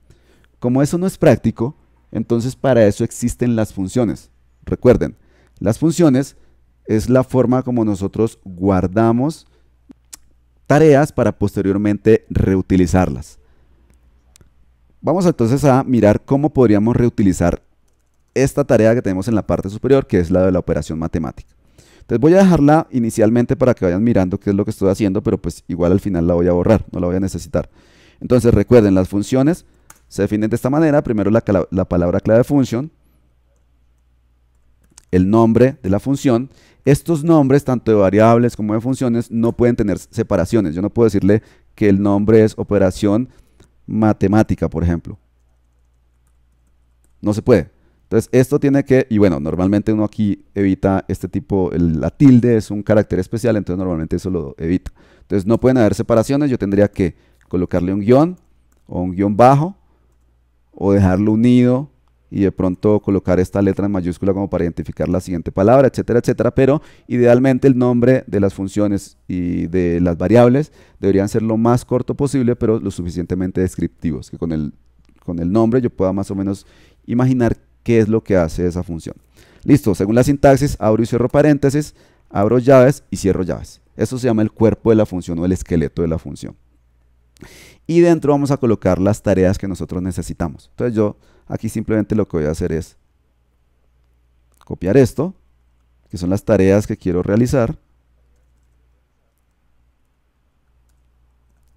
Como eso no es práctico, entonces para eso existen las funciones. Recuerden, las funciones es la forma como nosotros guardamos tareas para posteriormente reutilizarlas. Vamos entonces a mirar cómo podríamos reutilizar esta tarea que tenemos en la parte superior, que es la de la operación matemática. Entonces voy a dejarla inicialmente para que vayan mirando qué es lo que estoy haciendo, pero pues igual al final la voy a borrar, no la voy a necesitar. Entonces recuerden, las funciones se definen de esta manera. Primero la, la palabra clave función, el nombre de la función. Estos nombres, tanto de variables como de funciones, no pueden tener separaciones. Yo no puedo decirle que el nombre es operación matemática, por ejemplo. No se puede. Entonces, esto tiene que, y bueno, normalmente uno aquí evita este tipo, la tilde es un carácter especial, entonces normalmente eso lo evita. Entonces, no pueden haber separaciones, yo tendría que colocarle un guión o un guión bajo o dejarlo unido y de pronto colocar esta letra en mayúscula como para identificar la siguiente palabra, etcétera, etcétera, pero idealmente el nombre de las funciones y de las variables deberían ser lo más corto posible, pero lo suficientemente descriptivos, que con el, con el nombre yo pueda más o menos imaginar qué es lo que hace esa función. Listo, según la sintaxis, abro y cierro paréntesis, abro llaves y cierro llaves. Eso se llama el cuerpo de la función o el esqueleto de la función. Y dentro vamos a colocar las tareas que nosotros necesitamos. Entonces yo aquí simplemente lo que voy a hacer es copiar esto, que son las tareas que quiero realizar,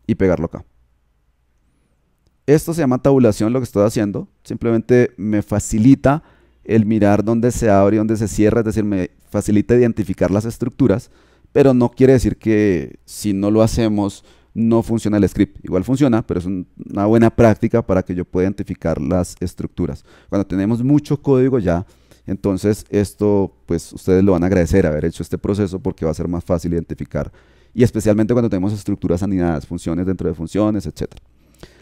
y pegarlo acá. Esto se llama tabulación, lo que estoy haciendo. Simplemente me facilita el mirar dónde se abre y dónde se cierra, es decir, me facilita identificar las estructuras, pero no quiere decir que si no lo hacemos no funciona el script. Igual funciona, pero es una buena práctica para que yo pueda identificar las estructuras. Cuando tenemos mucho código ya, entonces esto, pues ustedes lo van a agradecer haber hecho este proceso porque va a ser más fácil identificar. Y especialmente cuando tenemos estructuras anidadas, funciones dentro de funciones, etcétera.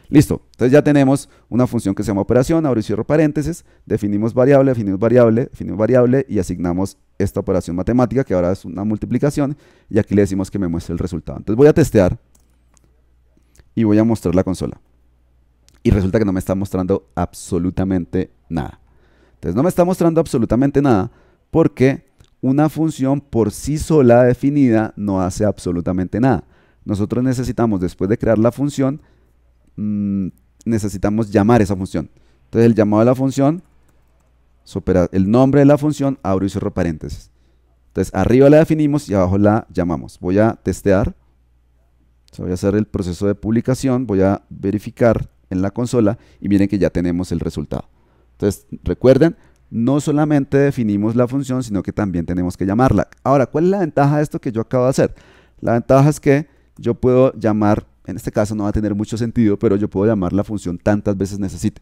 Listo, entonces ya tenemos una función que se llama operación, abro y cierro paréntesis, definimos variable, definimos variable, definimos variable y asignamos esta operación matemática que ahora es una multiplicación y aquí le decimos que me muestre el resultado. Entonces voy a testear y voy a mostrar la consola. Y resulta que no me está mostrando absolutamente nada. Entonces no me está mostrando absolutamente nada porque una función por sí sola definida no hace absolutamente nada. Nosotros necesitamos después de crear la función Mm, necesitamos llamar esa función. Entonces el llamado de la función, supera el nombre de la función, abro y cierro paréntesis. Entonces arriba la definimos y abajo la llamamos. Voy a testear, voy a hacer el proceso de publicación, voy a verificar en la consola y miren que ya tenemos el resultado. Entonces recuerden, no solamente definimos la función, sino que también tenemos que llamarla. Ahora, ¿cuál es la ventaja de esto que yo acabo de hacer? La ventaja es que yo puedo llamar en este caso no va a tener mucho sentido, pero yo puedo llamar la función tantas veces necesite.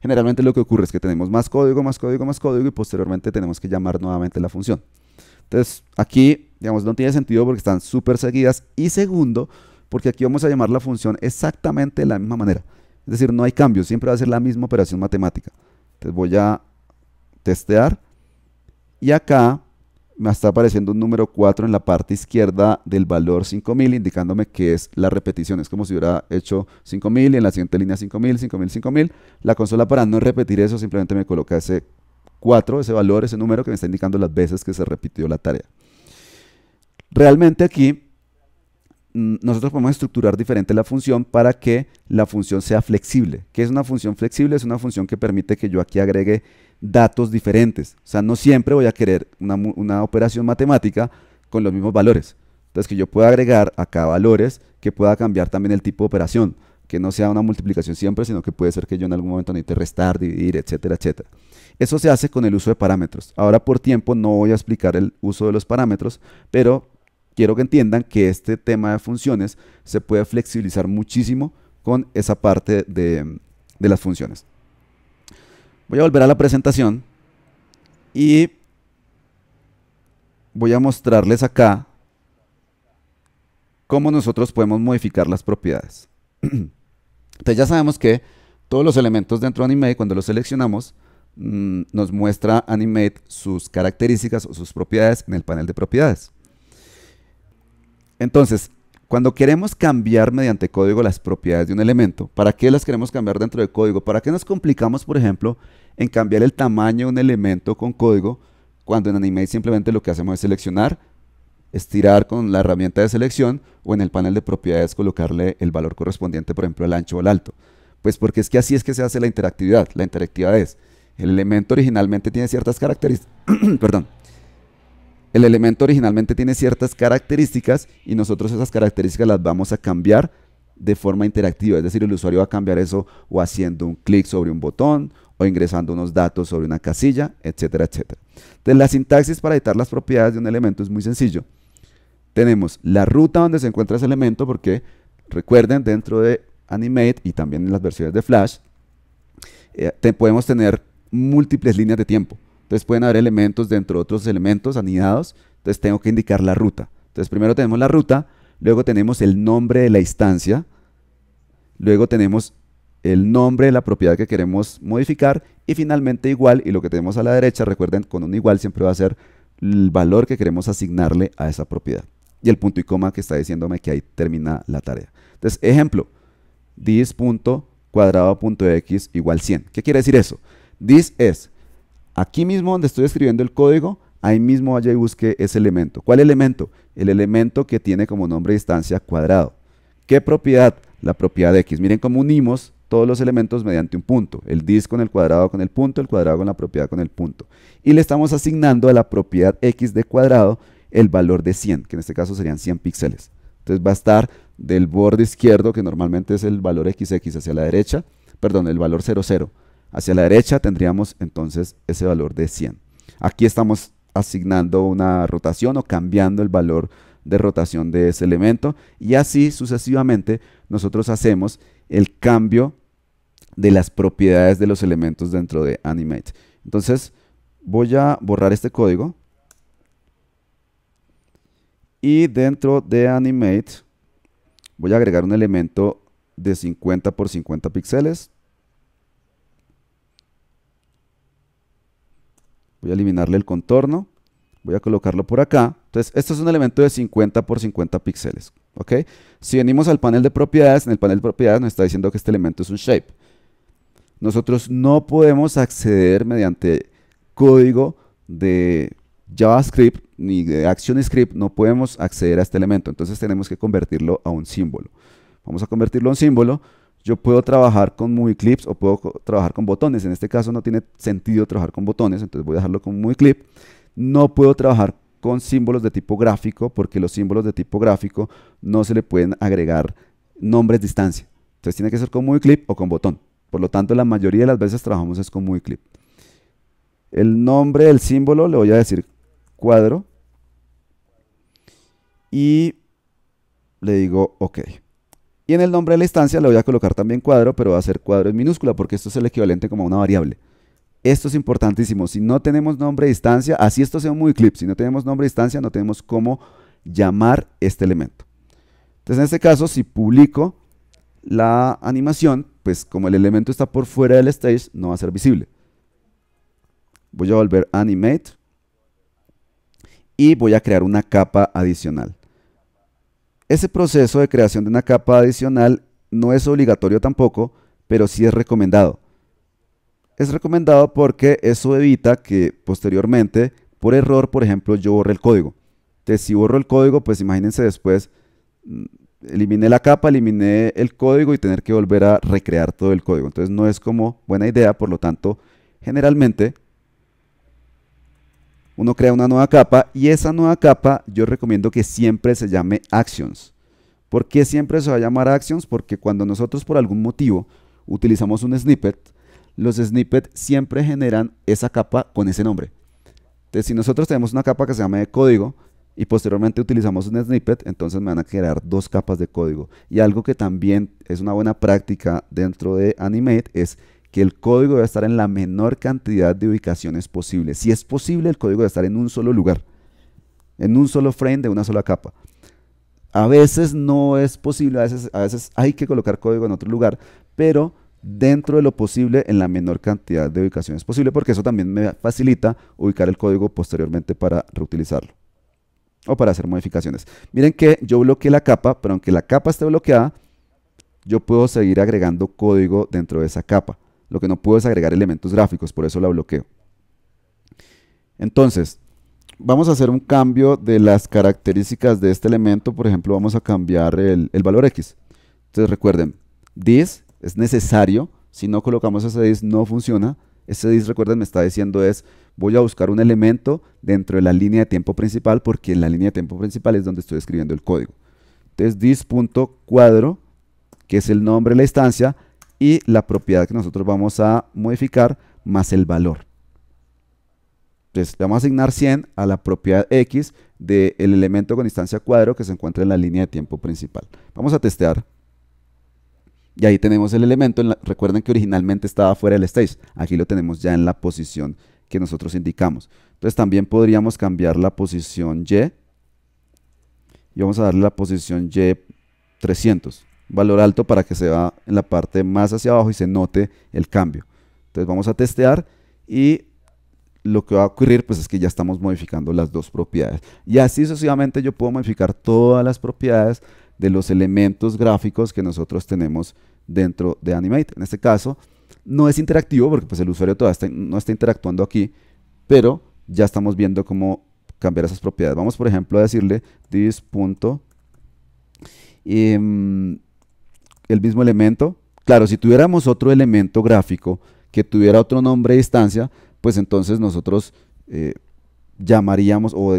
Generalmente lo que ocurre es que tenemos más código, más código, más código y posteriormente tenemos que llamar nuevamente la función. Entonces aquí, digamos, no tiene sentido porque están súper seguidas. Y segundo, porque aquí vamos a llamar la función exactamente de la misma manera. Es decir, no hay cambios, siempre va a ser la misma operación matemática. Entonces voy a testear y acá me está apareciendo un número 4 en la parte izquierda del valor 5000, indicándome que es la repetición. Es como si hubiera hecho 5000 y en la siguiente línea 5000, 5000, 5000. La consola para no repetir eso simplemente me coloca ese 4, ese valor, ese número que me está indicando las veces que se repitió la tarea. Realmente aquí mm, nosotros podemos estructurar diferente la función para que la función sea flexible. ¿Qué es una función flexible? Es una función que permite que yo aquí agregue datos diferentes. O sea, no siempre voy a querer una, operación matemática con los mismos valores. Entonces, que yo pueda agregar acá valores que pueda cambiar también el tipo de operación, que no sea una multiplicación siempre, sino que puede ser que yo en algún momento necesite restar, dividir, etcétera, etcétera. Eso se hace con el uso de parámetros. Ahora por tiempo no voy a explicar el uso de los parámetros, pero quiero que entiendan que este tema de funciones se puede flexibilizar muchísimo con esa parte de las funciones. Voy a volver a la presentación y voy a mostrarles acá cómo nosotros podemos modificar las propiedades. Entonces ya sabemos que todos los elementos dentro de Animate, cuando los seleccionamos, mm, nos muestra Animate sus características o sus propiedades en el panel de propiedades. Entonces, cuando queremos cambiar mediante código las propiedades de un elemento, ¿para qué las queremos cambiar dentro de código? ¿Para qué nos complicamos, por ejemplo, en cambiar el tamaño de un elemento con código, cuando en Animate simplemente lo que hacemos es seleccionar, estirar con la herramienta de selección o en el panel de propiedades colocarle el valor correspondiente, por ejemplo, el ancho o el alto. Pues porque es que así es que se hace la interactividad. La interactividad es, el elemento originalmente tiene ciertas características, perdón, el elemento originalmente tiene ciertas características y nosotros esas características las vamos a cambiar de forma interactiva, es decir, el usuario va a cambiar eso o haciendo un clic sobre un botón o ingresando unos datos sobre una casilla, etcétera, etcétera. Entonces, la sintaxis para editar las propiedades de un elemento es muy sencillo. Tenemos la ruta donde se encuentra ese elemento, porque recuerden, dentro de Animate y también en las versiones de Flash, eh, podemos tener múltiples líneas de tiempo. Entonces pueden haber elementos dentro de otros elementos anidados, entonces tengo que indicar la ruta. Entonces primero tenemos la ruta, luego tenemos el nombre de la instancia, luego tenemos el nombre de la propiedad que queremos modificar y finalmente igual y lo que tenemos a la derecha, recuerden, con un igual siempre va a ser el valor que queremos asignarle a esa propiedad. Y el punto y coma que está diciéndome que ahí termina la tarea. Entonces, ejemplo, dis x igual 100. ¿Qué quiere decir eso? Dis es, aquí mismo donde estoy escribiendo el código, ahí mismo vaya y busque ese elemento. ¿Cuál elemento? El elemento que tiene como nombre distancia cuadrado. ¿Qué propiedad? La propiedad de X. Miren cómo unimos todos los elementos mediante un punto. El disco con el cuadrado con el punto, el cuadrado con la propiedad con el punto. Y le estamos asignando a la propiedad X de cuadrado el valor de 100, que en este caso serían 100 píxeles. Entonces va a estar del borde izquierdo, que normalmente es el valor XX hacia la derecha, perdón, el valor 00. Hacia la derecha tendríamos entonces ese valor de 100. Aquí estamos asignando una rotación o cambiando el valor de rotación de ese elemento y así sucesivamente nosotros hacemos el cambio de las propiedades de los elementos dentro de Animate. Entonces voy a borrar este código y dentro de Animate voy a agregar un elemento de 50 por 50 píxeles. Voy a eliminarle el contorno. Voy a colocarlo por acá. Entonces, esto es un elemento de 50 por 50 píxeles. Si venimos al panel de propiedades, en el panel de propiedades nos está diciendo que este elemento es un shape. Nosotros no podemos acceder mediante código de JavaScript ni de ActionScript, no podemos acceder a este elemento. Entonces tenemos que convertirlo a un símbolo. Vamos a convertirlo a un símbolo. Yo puedo trabajar con movie clips o puedo trabajar con botones. En este caso no tiene sentido trabajar con botones, entonces voy a dejarlo con movie clip. No puedo trabajar con símbolos de tipo gráfico, porque los símbolos de tipo gráfico no se le pueden agregar nombres de distancia. Entonces tiene que ser con muy clip o con botón. Por lo tanto, la mayoría de las veces trabajamos es con muy clip. El nombre del símbolo le voy a decir cuadro. Y le digo OK. Y en el nombre de la instancia le voy a colocar también cuadro, pero va a ser cuadro en minúscula porque esto es el equivalente como a una variable. Esto es importantísimo. Si no tenemos nombre de distancia, así esto sea un muy clip, si no tenemos nombre de distancia, no tenemos cómo llamar este elemento. Entonces, en este caso, si publico la animación, pues como el elemento está por fuera del stage, no va a ser visible. Voy a volver a Animate y voy a crear una capa adicional. Ese proceso de creación de una capa adicional no es obligatorio tampoco, pero sí es recomendado es recomendado porque eso evita que posteriormente, por error, por ejemplo, yo borre el código. Entonces, si borro el código, pues imagínense después, mm, eliminé la capa, eliminé el código y tener que volver a recrear todo el código. Entonces, no es como buena idea, por lo tanto, generalmente uno crea una nueva capa y esa nueva capa yo recomiendo que siempre se llame Actions. ¿Por qué siempre se va a llamar Actions? Porque cuando nosotros por algún motivo utilizamos un snippet, los snippets siempre generan esa capa con ese nombre. Entonces, si nosotros tenemos una capa que se llama de código y posteriormente utilizamos un snippet, entonces me van a crear dos capas de código. Y algo que también es una buena práctica dentro de Animate es que el código debe estar en la menor cantidad de ubicaciones posible. Si es posible, el código debe estar en un solo lugar, en un solo frame de una sola capa. A veces no es posible, a veces, a veces hay que colocar código en otro lugar, pero dentro de lo posible en la menor cantidad de ubicaciones posible, porque eso también me facilita ubicar el código posteriormente para reutilizarlo o para hacer modificaciones. Miren que yo bloqueé la capa, pero aunque la capa esté bloqueada, yo puedo seguir agregando código dentro de esa capa. Lo que no puedo es agregar elementos gráficos, por eso la bloqueo. Entonces, vamos a hacer un cambio de las características de este elemento. Por ejemplo, vamos a cambiar el, valor x. Entonces recuerden, this es necesario. Si no colocamos ese dis, no funciona. Ese dis, recuerden, me está diciendo es, voy a buscar un elemento dentro de la línea de tiempo principal, porque en la línea de tiempo principal es donde estoy escribiendo el código. Entonces, dis.cuadro, que es el nombre de la instancia, y la propiedad que nosotros vamos a modificar, más el valor. Entonces, le vamos a asignar 100 a la propiedad x del elemento con instancia cuadro que se encuentra en la línea de tiempo principal. Vamos a testear. Y ahí tenemos el elemento, recuerden que originalmente estaba fuera del stage, aquí lo tenemos ya en la posición que nosotros indicamos. Entonces también podríamos cambiar la posición Y y vamos a darle la posición Y 300, valor alto para que se va en la parte más hacia abajo y se note el cambio. Entonces vamos a testear y lo que va a ocurrir pues es que ya estamos modificando las dos propiedades. Y así sucesivamente yo puedo modificar todas las propiedades de los elementos gráficos que nosotros tenemos dentro de Animate. En este caso, no es interactivo porque pues, el usuario todavía no está interactuando aquí, pero ya estamos viendo cómo cambiar esas propiedades. Vamos, por ejemplo, a decirle this. Punto, em, el mismo elemento. Claro, si tuviéramos otro elemento gráfico que tuviera otro nombre de instancia, pues entonces nosotros eh, llamaríamos o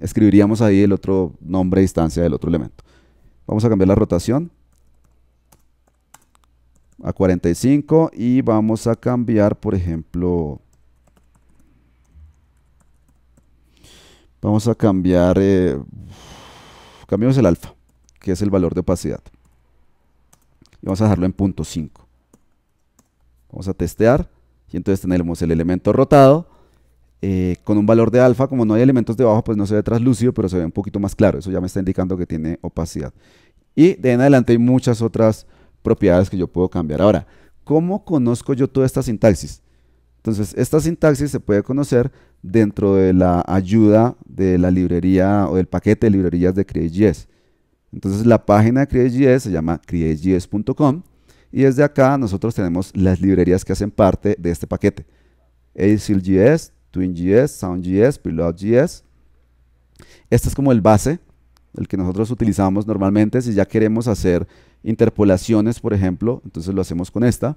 escribiríamos ahí el otro nombre de instancia del otro elemento. Vamos a cambiar la rotación a 45 y vamos a cambiar, por ejemplo, vamos a cambiar, eh, cambiamos el alfa, que es el valor de opacidad. Y vamos a dejarlo en punto .5. Vamos a testear y entonces tenemos el elemento rotado eh, con un valor de alfa, como no hay elementos debajo, pues no se ve traslúcido pero se ve un poquito más claro. Eso ya me está indicando que tiene opacidad. Y de en adelante hay muchas otras propiedades que yo puedo cambiar. Ahora, ¿cómo conozco yo toda esta sintaxis? Entonces, esta sintaxis se puede conocer dentro de la ayuda de la librería o del paquete de librerías de CreateJS. Entonces, la página de CreateJS se llama createjs.com y desde acá nosotros tenemos las librerías que hacen parte de este paquete. TwinJS, SoundJS, PilotGS. Este es como el base, el que nosotros utilizamos normalmente. Si ya queremos hacer interpolaciones, por ejemplo, entonces lo hacemos con esta.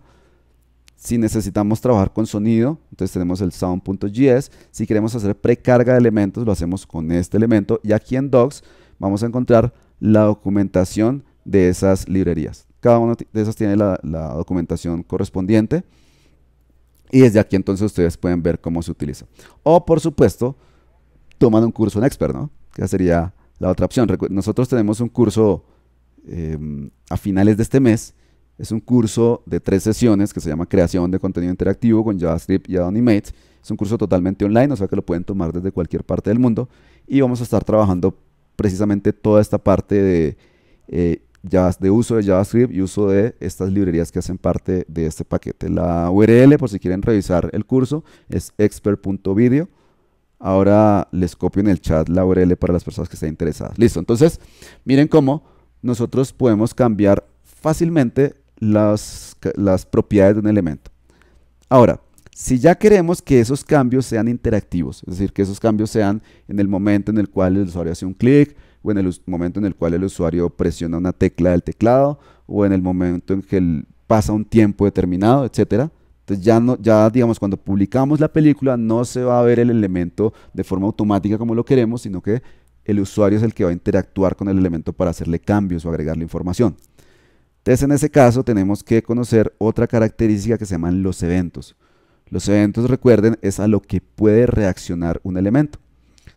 Si necesitamos trabajar con sonido, entonces tenemos el sound.js. Si queremos hacer precarga de elementos, lo hacemos con este elemento. Y aquí en Docs vamos a encontrar la documentación de esas librerías. Cada una de esas tiene la, la documentación correspondiente. Y desde aquí entonces ustedes pueden ver cómo se utiliza. O por supuesto, toman un curso en Expert, ¿no? Que sería la otra opción. Nosotros tenemos un curso em, a finales de este mes. Es un curso de tres sesiones que se llama Creación de Contenido Interactivo con JavaScript y Animate. Es un curso totalmente online, o sea que lo pueden tomar desde cualquier parte del mundo. Y vamos a estar trabajando precisamente toda esta parte de eh, de uso de JavaScript y uso de estas librerías que hacen parte de este paquete. La URL, por si quieren revisar el curso, es expert.video. Ahora les copio en el chat la URL para las personas que estén interesadas. Listo, entonces miren cómo nosotros podemos cambiar fácilmente las, las propiedades de un elemento. Ahora, si ya queremos que esos cambios sean interactivos, es decir, que esos cambios sean en el momento en el cual el usuario hace un clic o en el momento en el cual el usuario presiona una tecla del teclado o en el momento en que pasa un tiempo determinado, etc. Entonces ya, no, ya digamos, cuando publicamos la película no se va a ver el elemento de forma automática como lo queremos, sino que el usuario es el que va a interactuar con el elemento para hacerle cambios o agregarle información. Entonces en ese caso tenemos que conocer otra característica que se llaman los eventos. Los eventos, recuerden, es a lo que puede reaccionar un elemento.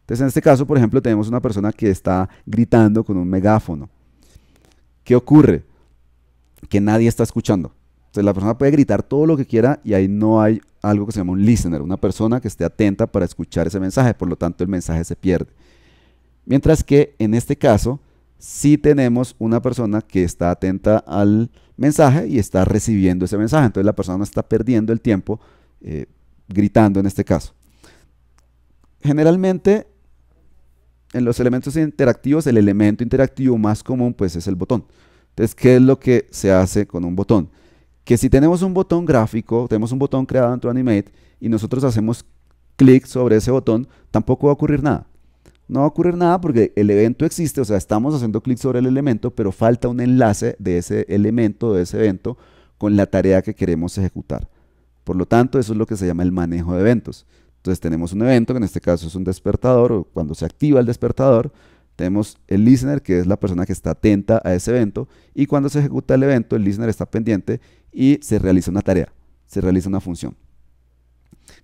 Entonces, en este caso, por ejemplo, tenemos una persona que está gritando con un megáfono. ¿Qué ocurre? Que nadie está escuchando. Entonces, la persona puede gritar todo lo que quiera y ahí no hay algo que se llama un listener, una persona que esté atenta para escuchar ese mensaje, por lo tanto el mensaje se pierde. Mientras que en este caso, sí tenemos una persona que está atenta al mensaje y está recibiendo ese mensaje, entonces la persona está perdiendo el tiempo eh, gritando en este caso. Generalmente en los elementos interactivos, el elemento interactivo más común pues es el botón. Entonces, ¿qué es lo que se hace con un botón? Que si tenemos un botón gráfico, tenemos un botón creado dentro de Animate y nosotros hacemos clic sobre ese botón, tampoco va a ocurrir nada. No va a ocurrir nada porque el evento existe, o sea, estamos haciendo clic sobre el elemento, pero falta un enlace de ese elemento, de ese evento, con la tarea que queremos ejecutar. Por lo tanto, eso es lo que se llama el manejo de eventos. Entonces tenemos un evento, que en este caso es un despertador, o cuando se activa el despertador, tenemos el listener, que es la persona que está atenta a ese evento, y cuando se ejecuta el evento, el listener está pendiente y se realiza una tarea, se realiza una función.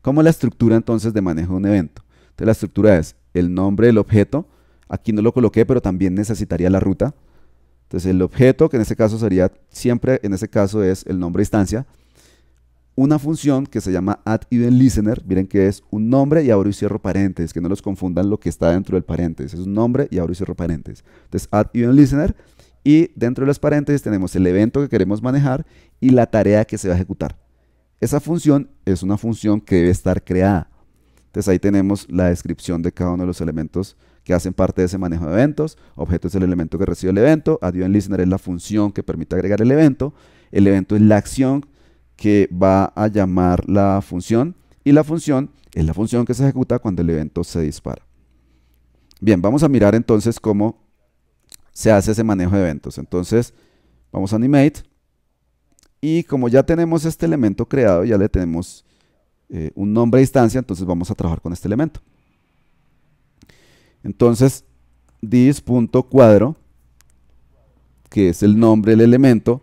¿Cómo es la estructura entonces de manejo de un evento? Entonces la estructura es el nombre del objeto, aquí no lo coloqué, pero también necesitaría la ruta. Entonces el objeto, que en este caso sería siempre, en este caso es el nombre de instancia, una función que se llama add event listener. Miren que es un nombre y abro y cierro paréntesis, que no los confundan lo que está dentro del paréntesis. Es un nombre y abro y cierro paréntesis. Entonces, add event listener y dentro de los paréntesis tenemos el evento que queremos manejar y la tarea que se va a ejecutar. Esa función es una función que debe estar creada. Entonces ahí tenemos la descripción de cada uno de los elementos que hacen parte de ese manejo de eventos. Objeto es el elemento que recibe el evento. Add event listener es la función que permite agregar el evento. El evento es la acción que va a llamar la función y la función es la función que se ejecuta cuando el evento se dispara. Bien, vamos a mirar entonces cómo se hace ese manejo de eventos. Entonces, vamos a Animate y como ya tenemos este elemento creado, ya le tenemos eh, un nombre de instancia, entonces vamos a trabajar con este elemento. Entonces, dis.cuadro, que es el nombre del elemento,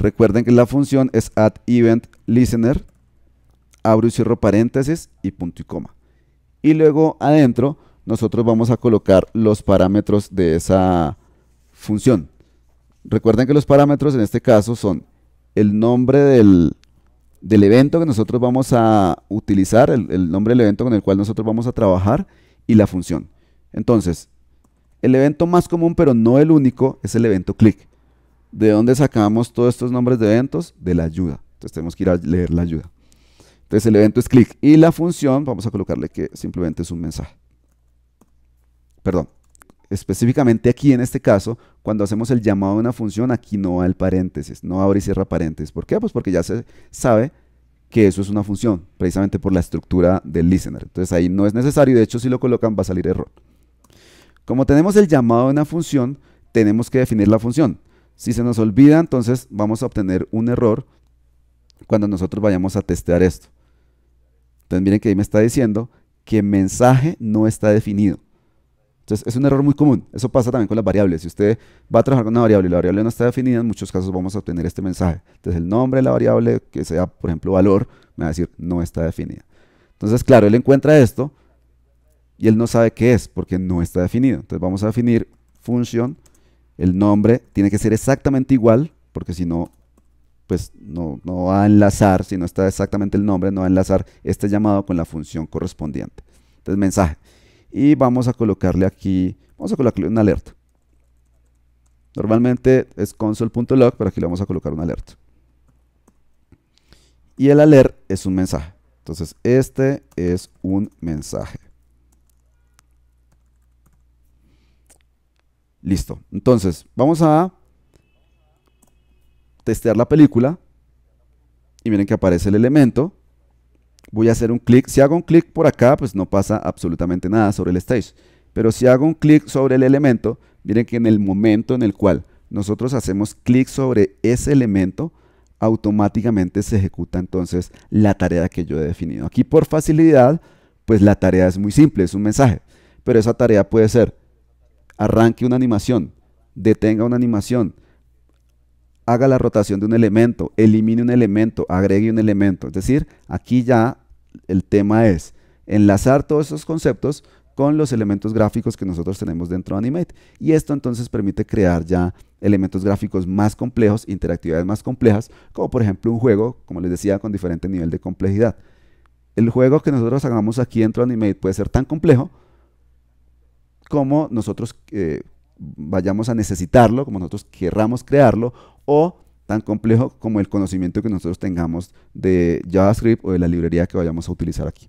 Recuerden que la función es addEventListener, event abro y cierro paréntesis y punto y coma. Y luego adentro nosotros vamos a colocar los parámetros de esa función. Recuerden que los parámetros en este caso son el nombre del, evento que nosotros vamos a utilizar, el, nombre del evento con el cual nosotros vamos a trabajar y la función. Entonces, el evento más común pero no el único es el evento click. ¿De dónde sacamos todos estos nombres de eventos? De la ayuda. Entonces tenemos que ir a leer la ayuda. Entonces el evento es clic y la función, vamos a colocarle que simplemente es un mensaje. Perdón. Específicamente aquí en este caso, cuando hacemos el llamado de una función, aquí no va el paréntesis, no abre y cierra paréntesis. ¿Por qué? Pues porque ya se sabe que eso es una función, precisamente por la estructura del listener. Entonces ahí no es necesario, de hecho si lo colocan va a salir error. Como tenemos el llamado de una función, tenemos que definir la función. Si se nos olvida, entonces vamos a obtener un error cuando nosotros vayamos a testear esto. Entonces miren que ahí me está diciendo que mensaje no está definido. Entonces es un error muy común. Eso pasa también con las variables. Si usted va a trabajar con una variable y la variable no está definida, en muchos casos vamos a obtener este mensaje. Entonces el nombre de la variable, que sea por ejemplo valor, me va a decir no está definida. Entonces claro, él encuentra esto y él no sabe qué es porque no está definido. Entonces vamos a definir función el nombre tiene que ser exactamente igual, porque si no, pues no, va a enlazar, si no está exactamente el nombre, no va a enlazar este llamado con la función correspondiente. Entonces, mensaje. Y vamos a colocarle aquí, vamos a colocarle un alerta. Normalmente es console.log, pero aquí le vamos a colocar un alerta. Y el alert es un mensaje. Entonces, este es un mensaje. Listo. Entonces, vamos a testear la película. Y miren que aparece el elemento. Voy a hacer un clic. Si hago un clic por acá, pues no pasa absolutamente nada sobre el stage. Pero si hago un clic sobre el elemento, miren que en el momento en el cual nosotros hacemos clic sobre ese elemento, automáticamente se ejecuta entonces la tarea que yo he definido. Aquí por facilidad, pues la tarea es muy simple, es un mensaje. Pero esa tarea puede ser arranque una animación, detenga una animación, haga la rotación de un elemento, elimine un elemento, agregue un elemento. Es decir, aquí ya el tema es enlazar todos esos conceptos con los elementos gráficos que nosotros tenemos dentro de Animate. Y esto entonces permite crear ya elementos gráficos más complejos, interactividades más complejas, como por ejemplo un juego, como les decía, con diferente nivel de complejidad. El juego que nosotros hagamos aquí dentro de Animate puede ser tan complejo como nosotros eh, vayamos a necesitarlo, como nosotros querramos crearlo, o tan complejo como el conocimiento que nosotros tengamos de JavaScript o de la librería que vayamos a utilizar aquí.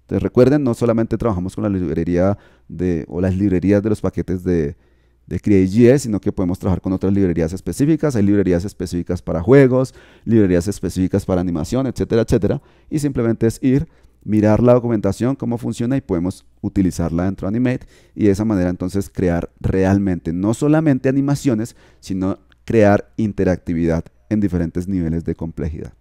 Entonces recuerden, no solamente trabajamos con la librería de, o las librerías de los paquetes de, de CreateJS, sino que podemos trabajar con otras librerías específicas. Hay librerías específicas para juegos, librerías específicas para animación, etcétera, etcétera. Y simplemente es ir mirar la documentación, cómo funciona y podemos utilizarla dentro de Animate y de esa manera entonces crear realmente no solamente animaciones, sino crear interactividad en diferentes niveles de complejidad.